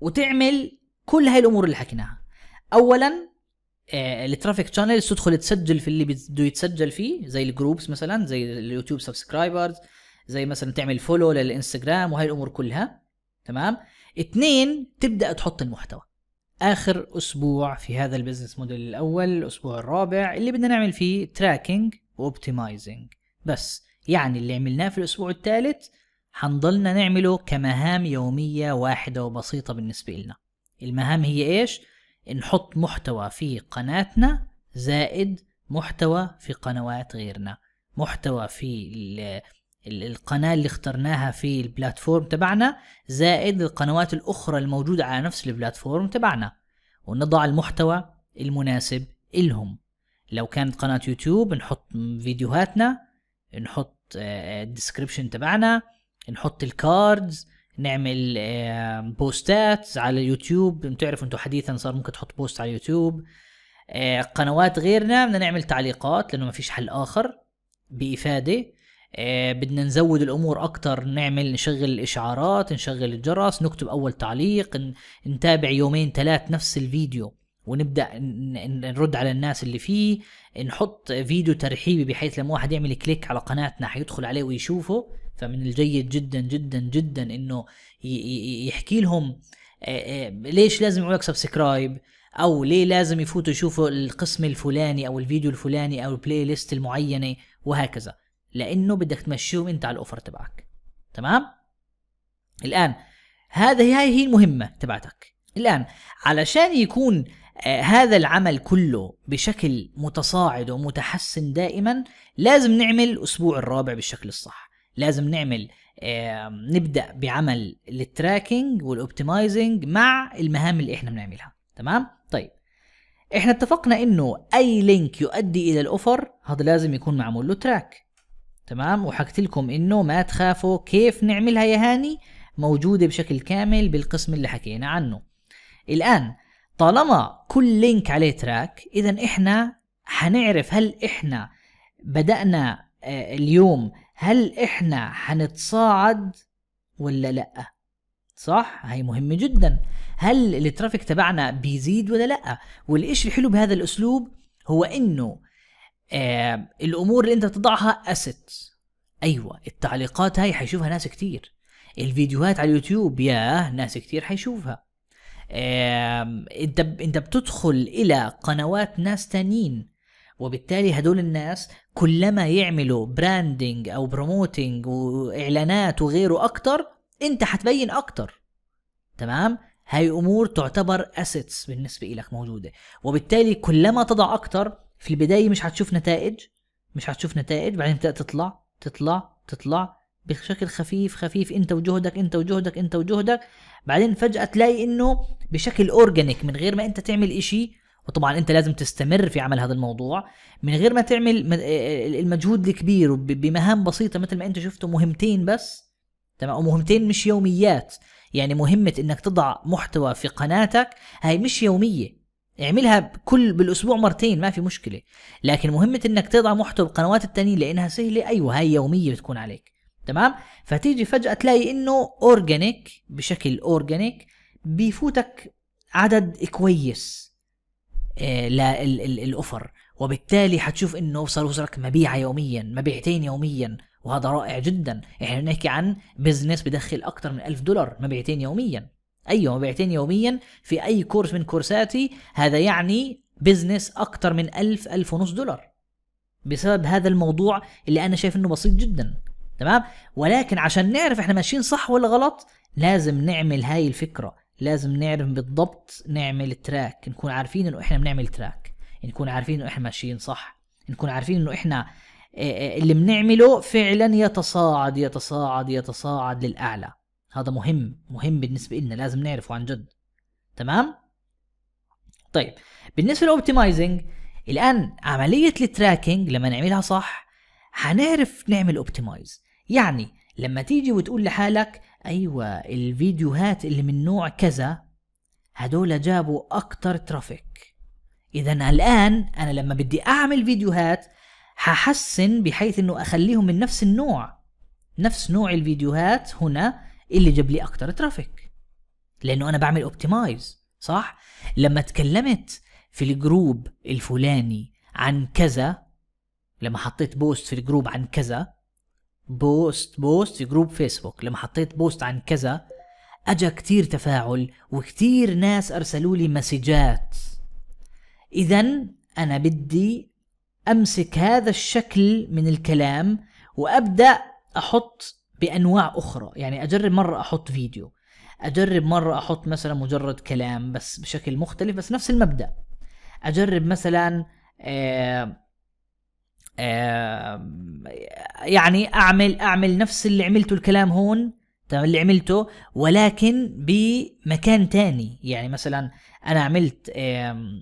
وتعمل كل هاي الامور اللي حكيناها اولا آه، الترافيك شانلز تدخل تسجل في اللي بده يتسجل فيه زي الجروبس مثلا زي اليوتيوب سبسكرايبرز زي مثلا تعمل فولو للانستغرام وهي الامور كلها تمام اثنين تبدا تحط المحتوى اخر اسبوع في هذا البزنس موديل الاول الاسبوع الرابع اللي بدنا نعمل فيه تراكنج واوبتمايزنج بس يعني اللي عملناه في الاسبوع الثالث حنضلنا نعمله كمهام يومية واحدة وبسيطة بالنسبة لنا المهام هي ايش؟ نحط محتوى في قناتنا زائد محتوى في قنوات غيرنا محتوى في القناة اللي اخترناها في البلاتفورم تبعنا زائد القنوات الأخرى الموجودة على نفس البلاتفورم تبعنا ونضع المحتوى المناسب إلهم لو كانت قناة يوتيوب نحط فيديوهاتنا نحط الديسكريبشن آه، آه، تبعنا نحط الكاردز نعمل بوستات على اليوتيوب بتعرفوا انتم حديثا صار ممكن تحط بوست على اليوتيوب آه، قنوات غيرنا بدنا نعمل تعليقات لانه ما فيش حل اخر بافاده آه بدنا نزود الامور اكتر نعمل نشغل الاشعارات نشغل الجرس نكتب اول تعليق نتابع يومين ثلاث نفس الفيديو ونبدا نرد على الناس اللي فيه نحط فيديو ترحيبي بحيث لما واحد يعمل كليك على قناتنا حيدخل عليه ويشوفه فمن الجيد جدا جدا جدا انه يحكي لهم آه، آه، ليش لازم يعملوا سبسكرايب او ليه لازم يفوتوا يشوفوا القسم الفلاني او الفيديو الفلاني او البلاي ليست المعينه وهكذا لانه بدك تمشيهم انت على الاوفر تبعك تمام الان هذا هي هي المهمه تبعتك الان علشان يكون آه، هذا العمل كله بشكل متصاعد ومتحسن دائما لازم نعمل الاسبوع الرابع بالشكل الصح لازم نعمل نبدا بعمل التراكنج والاوبتمايزنج مع المهام اللي احنا بنعملها تمام طيب احنا اتفقنا انه اي لينك يؤدي الى الاوفر هذا لازم يكون معمول له تراك تمام وحكت لكم انه ما تخافوا كيف نعملها يا هاني موجوده بشكل كامل بالقسم اللي حكينا عنه الان طالما كل لينك عليه تراك اذا احنا حنعرف هل احنا بدأنا آه، اليوم هل احنا حنتصاعد ولا لا صح هاي مهمه جدا هل الترافيك تبعنا بيزيد ولا لا والإشي الحلو بهذا الاسلوب هو انه آه الامور اللي انت تضعها اسيتس ايوه التعليقات هاي حيشوفها ناس كتير الفيديوهات على اليوتيوب ياه ناس كتير حيشوفها آه انت انت بتدخل الى قنوات ناس تانيين وبالتالي هدول الناس كلما يعملوا براندنج او بروموتنج واعلانات وغيره اكتر انت حتبين اكتر تمام هاي امور تعتبر اسيتس بالنسبه لك موجوده وبالتالي كلما تضع اكتر في البداية مش هتشوف نتائج مش هتشوف نتائج بعدين تبدأ تطلع تطلع تطلع بشكل خفيف خفيف انت وجهدك انت وجهدك انت وجهدك بعدين فجأة تلاقي انه بشكل اورجانيك من غير ما انت تعمل اشي وطبعا انت لازم تستمر في عمل هذا الموضوع من غير ما تعمل آه، آه، المجهود الكبير بمهام بسيطه مثل ما انت شفته مهمتين بس تمام ومهمتين مش يوميات يعني مهمه انك تضع محتوى في قناتك هاي مش يوميه اعملها كل بالاسبوع مرتين ما في مشكله لكن مهمه انك تضع محتوى بالقنوات التانية لانها سهله ايوه هاي يوميه بتكون عليك تمام فتيجي فجاه تلاقي انه اورجانيك بشكل اورجانيك بيفوتك عدد كويس آه، للأوفر وبالتالي حتشوف انه صار وصلك مبيعة يوميا مبيعتين يوميا وهذا رائع جدا احنا بنحكي عن بزنس بدخل اكثر من ألف دولار مبيعتين يوميا أي مبيعتين يوميا في أي كورس من كورساتي هذا يعني بزنس أكتر من ألف ألف ونص دولار بسبب هذا الموضوع اللي أنا شايف إنه بسيط جدا تمام ولكن عشان نعرف إحنا ماشيين صح ولا غلط لازم نعمل هاي الفكرة لازم نعرف بالضبط نعمل تراك نكون عارفين إنه إحنا بنعمل تراك نكون عارفين إنه إحنا ماشيين صح نكون عارفين إنه إحنا آه، آه، اللي بنعمله فعلا يتصاعد يتصاعد يتصاعد للأعلى هذا مهم مهم بالنسبة لنا لازم نعرفه عن جد تمام طيب بالنسبة للاوبتمايزنج الآن عملية التراكنج لما نعملها صح هنعرف نعمل اوبتمايز يعني لما تيجي وتقول لحالك أيوة الفيديوهات اللي من نوع كذا هدول جابوا أكتر ترافيك إذا الآن أنا لما بدي أعمل فيديوهات هحسن بحيث أنه أخليهم من نفس النوع نفس نوع الفيديوهات هنا اللي جاب لي اكثر ترافيك لانه انا بعمل اوبتمايز صح لما اتكلمت في الجروب الفلاني عن كذا لما حطيت بوست في الجروب عن كذا بوست بوست في جروب فيسبوك لما حطيت بوست عن كذا اجا كتير تفاعل وكتير ناس ارسلوا لي مسجات اذا انا بدي امسك هذا الشكل من الكلام وابدا احط بانواع اخرى يعني اجرب مره احط فيديو اجرب مره احط مثلا مجرد كلام بس بشكل مختلف بس نفس المبدا اجرب مثلا آه آه يعني اعمل اعمل نفس اللي عملته الكلام هون تمام اللي عملته ولكن بمكان تاني يعني مثلا انا عملت آه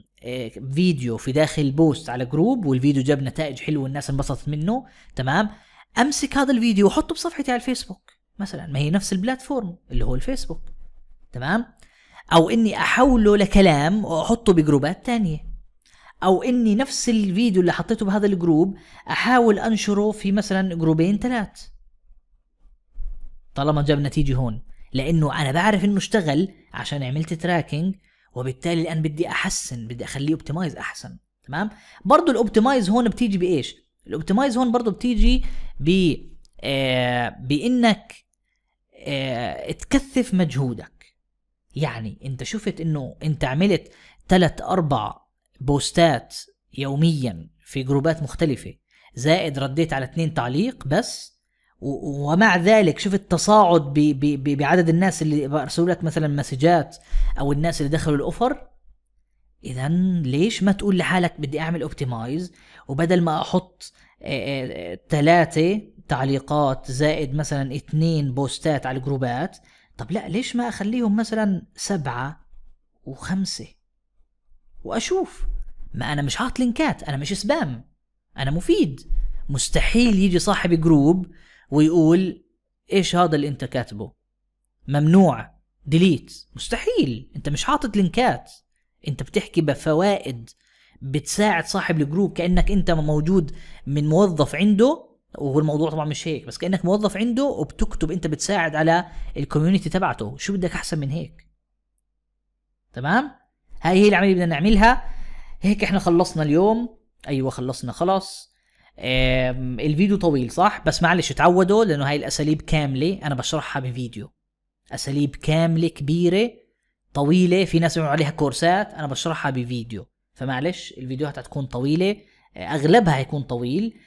فيديو في داخل بوست على جروب والفيديو جاب نتائج حلوه والناس انبسطت منه تمام امسك هذا الفيديو واحطه بصفحتي على الفيسبوك مثلا ما هي نفس البلاتفورم اللي هو الفيسبوك تمام او اني احوله لكلام واحطه بجروبات تانية او اني نفس الفيديو اللي حطيته بهذا الجروب احاول انشره في مثلا جروبين ثلاث طالما جاب نتيجه هون لانه انا بعرف انه اشتغل عشان عملت تراكنج وبالتالي الان بدي احسن بدي اخليه اوبتمايز احسن تمام برضه الاوبتمايز هون بتيجي بايش الاوبتمايز هون برضو بتيجي ب آه، بانك آه، تكثف مجهودك يعني انت شفت انه انت عملت ثلاث اربع بوستات يوميا في جروبات مختلفة زائد رديت على اثنين تعليق بس ومع ذلك شفت تصاعد ب ب بعدد الناس اللي ارسلوا لك مثلا مسجات او الناس اللي دخلوا الاوفر اذا ليش ما تقول لحالك بدي اعمل اوبتمايز وبدل ما احط ثلاثة آه، آه، تعليقات زائد مثلا اثنين بوستات على الجروبات طب لا ليش ما اخليهم مثلا سبعة وخمسة واشوف ما انا مش حاط لينكات انا مش سبام انا مفيد مستحيل يجي صاحب جروب ويقول ايش هذا اللي انت كاتبه ممنوع ديليت مستحيل انت مش حاطط لينكات انت بتحكي بفوائد بتساعد صاحب الجروب كانك انت موجود من موظف عنده وهو الموضوع طبعا مش هيك بس كانك موظف عنده وبتكتب انت بتساعد على الكوميونتي تبعته شو بدك احسن من هيك تمام هاي هي العمليه اللي بدنا نعملها هيك احنا خلصنا اليوم ايوه خلصنا خلاص الفيديو طويل صح بس معلش اتعودوا لانه هاي الاساليب كامله انا بشرحها بفيديو اساليب كامله كبيره طويله في ناس بيعملوا عليها كورسات انا بشرحها بفيديو فمعلش الفيديوهات هتكون طويله اغلبها هيكون طويل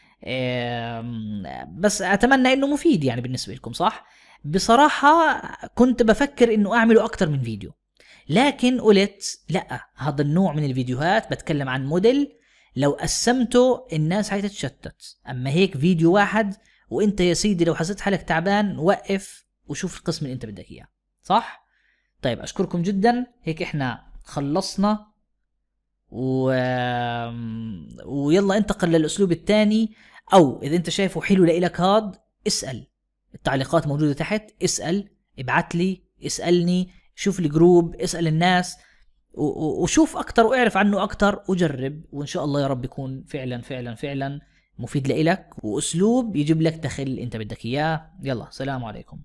بس اتمنى انه مفيد يعني بالنسبه لكم صح بصراحه كنت بفكر انه اعمله اكثر من فيديو لكن قلت لا هذا النوع من الفيديوهات بتكلم عن موديل لو قسمته الناس حتتشتت اما هيك فيديو واحد وانت يا سيدي لو حسيت حالك تعبان وقف وشوف القسم اللي انت بدك اياه صح طيب اشكركم جدا هيك احنا خلصنا و... ويلا انتقل للاسلوب الثاني او اذا انت شايفه حلو لإلك هاد اسال التعليقات موجوده تحت اسال ابعت لي اسالني شوف الجروب اسال الناس وشوف اكثر واعرف عنه اكثر وجرب وان شاء الله يا رب يكون فعلا فعلا فعلا مفيد لإلك واسلوب يجيب لك دخل انت بدك اياه يلا سلام عليكم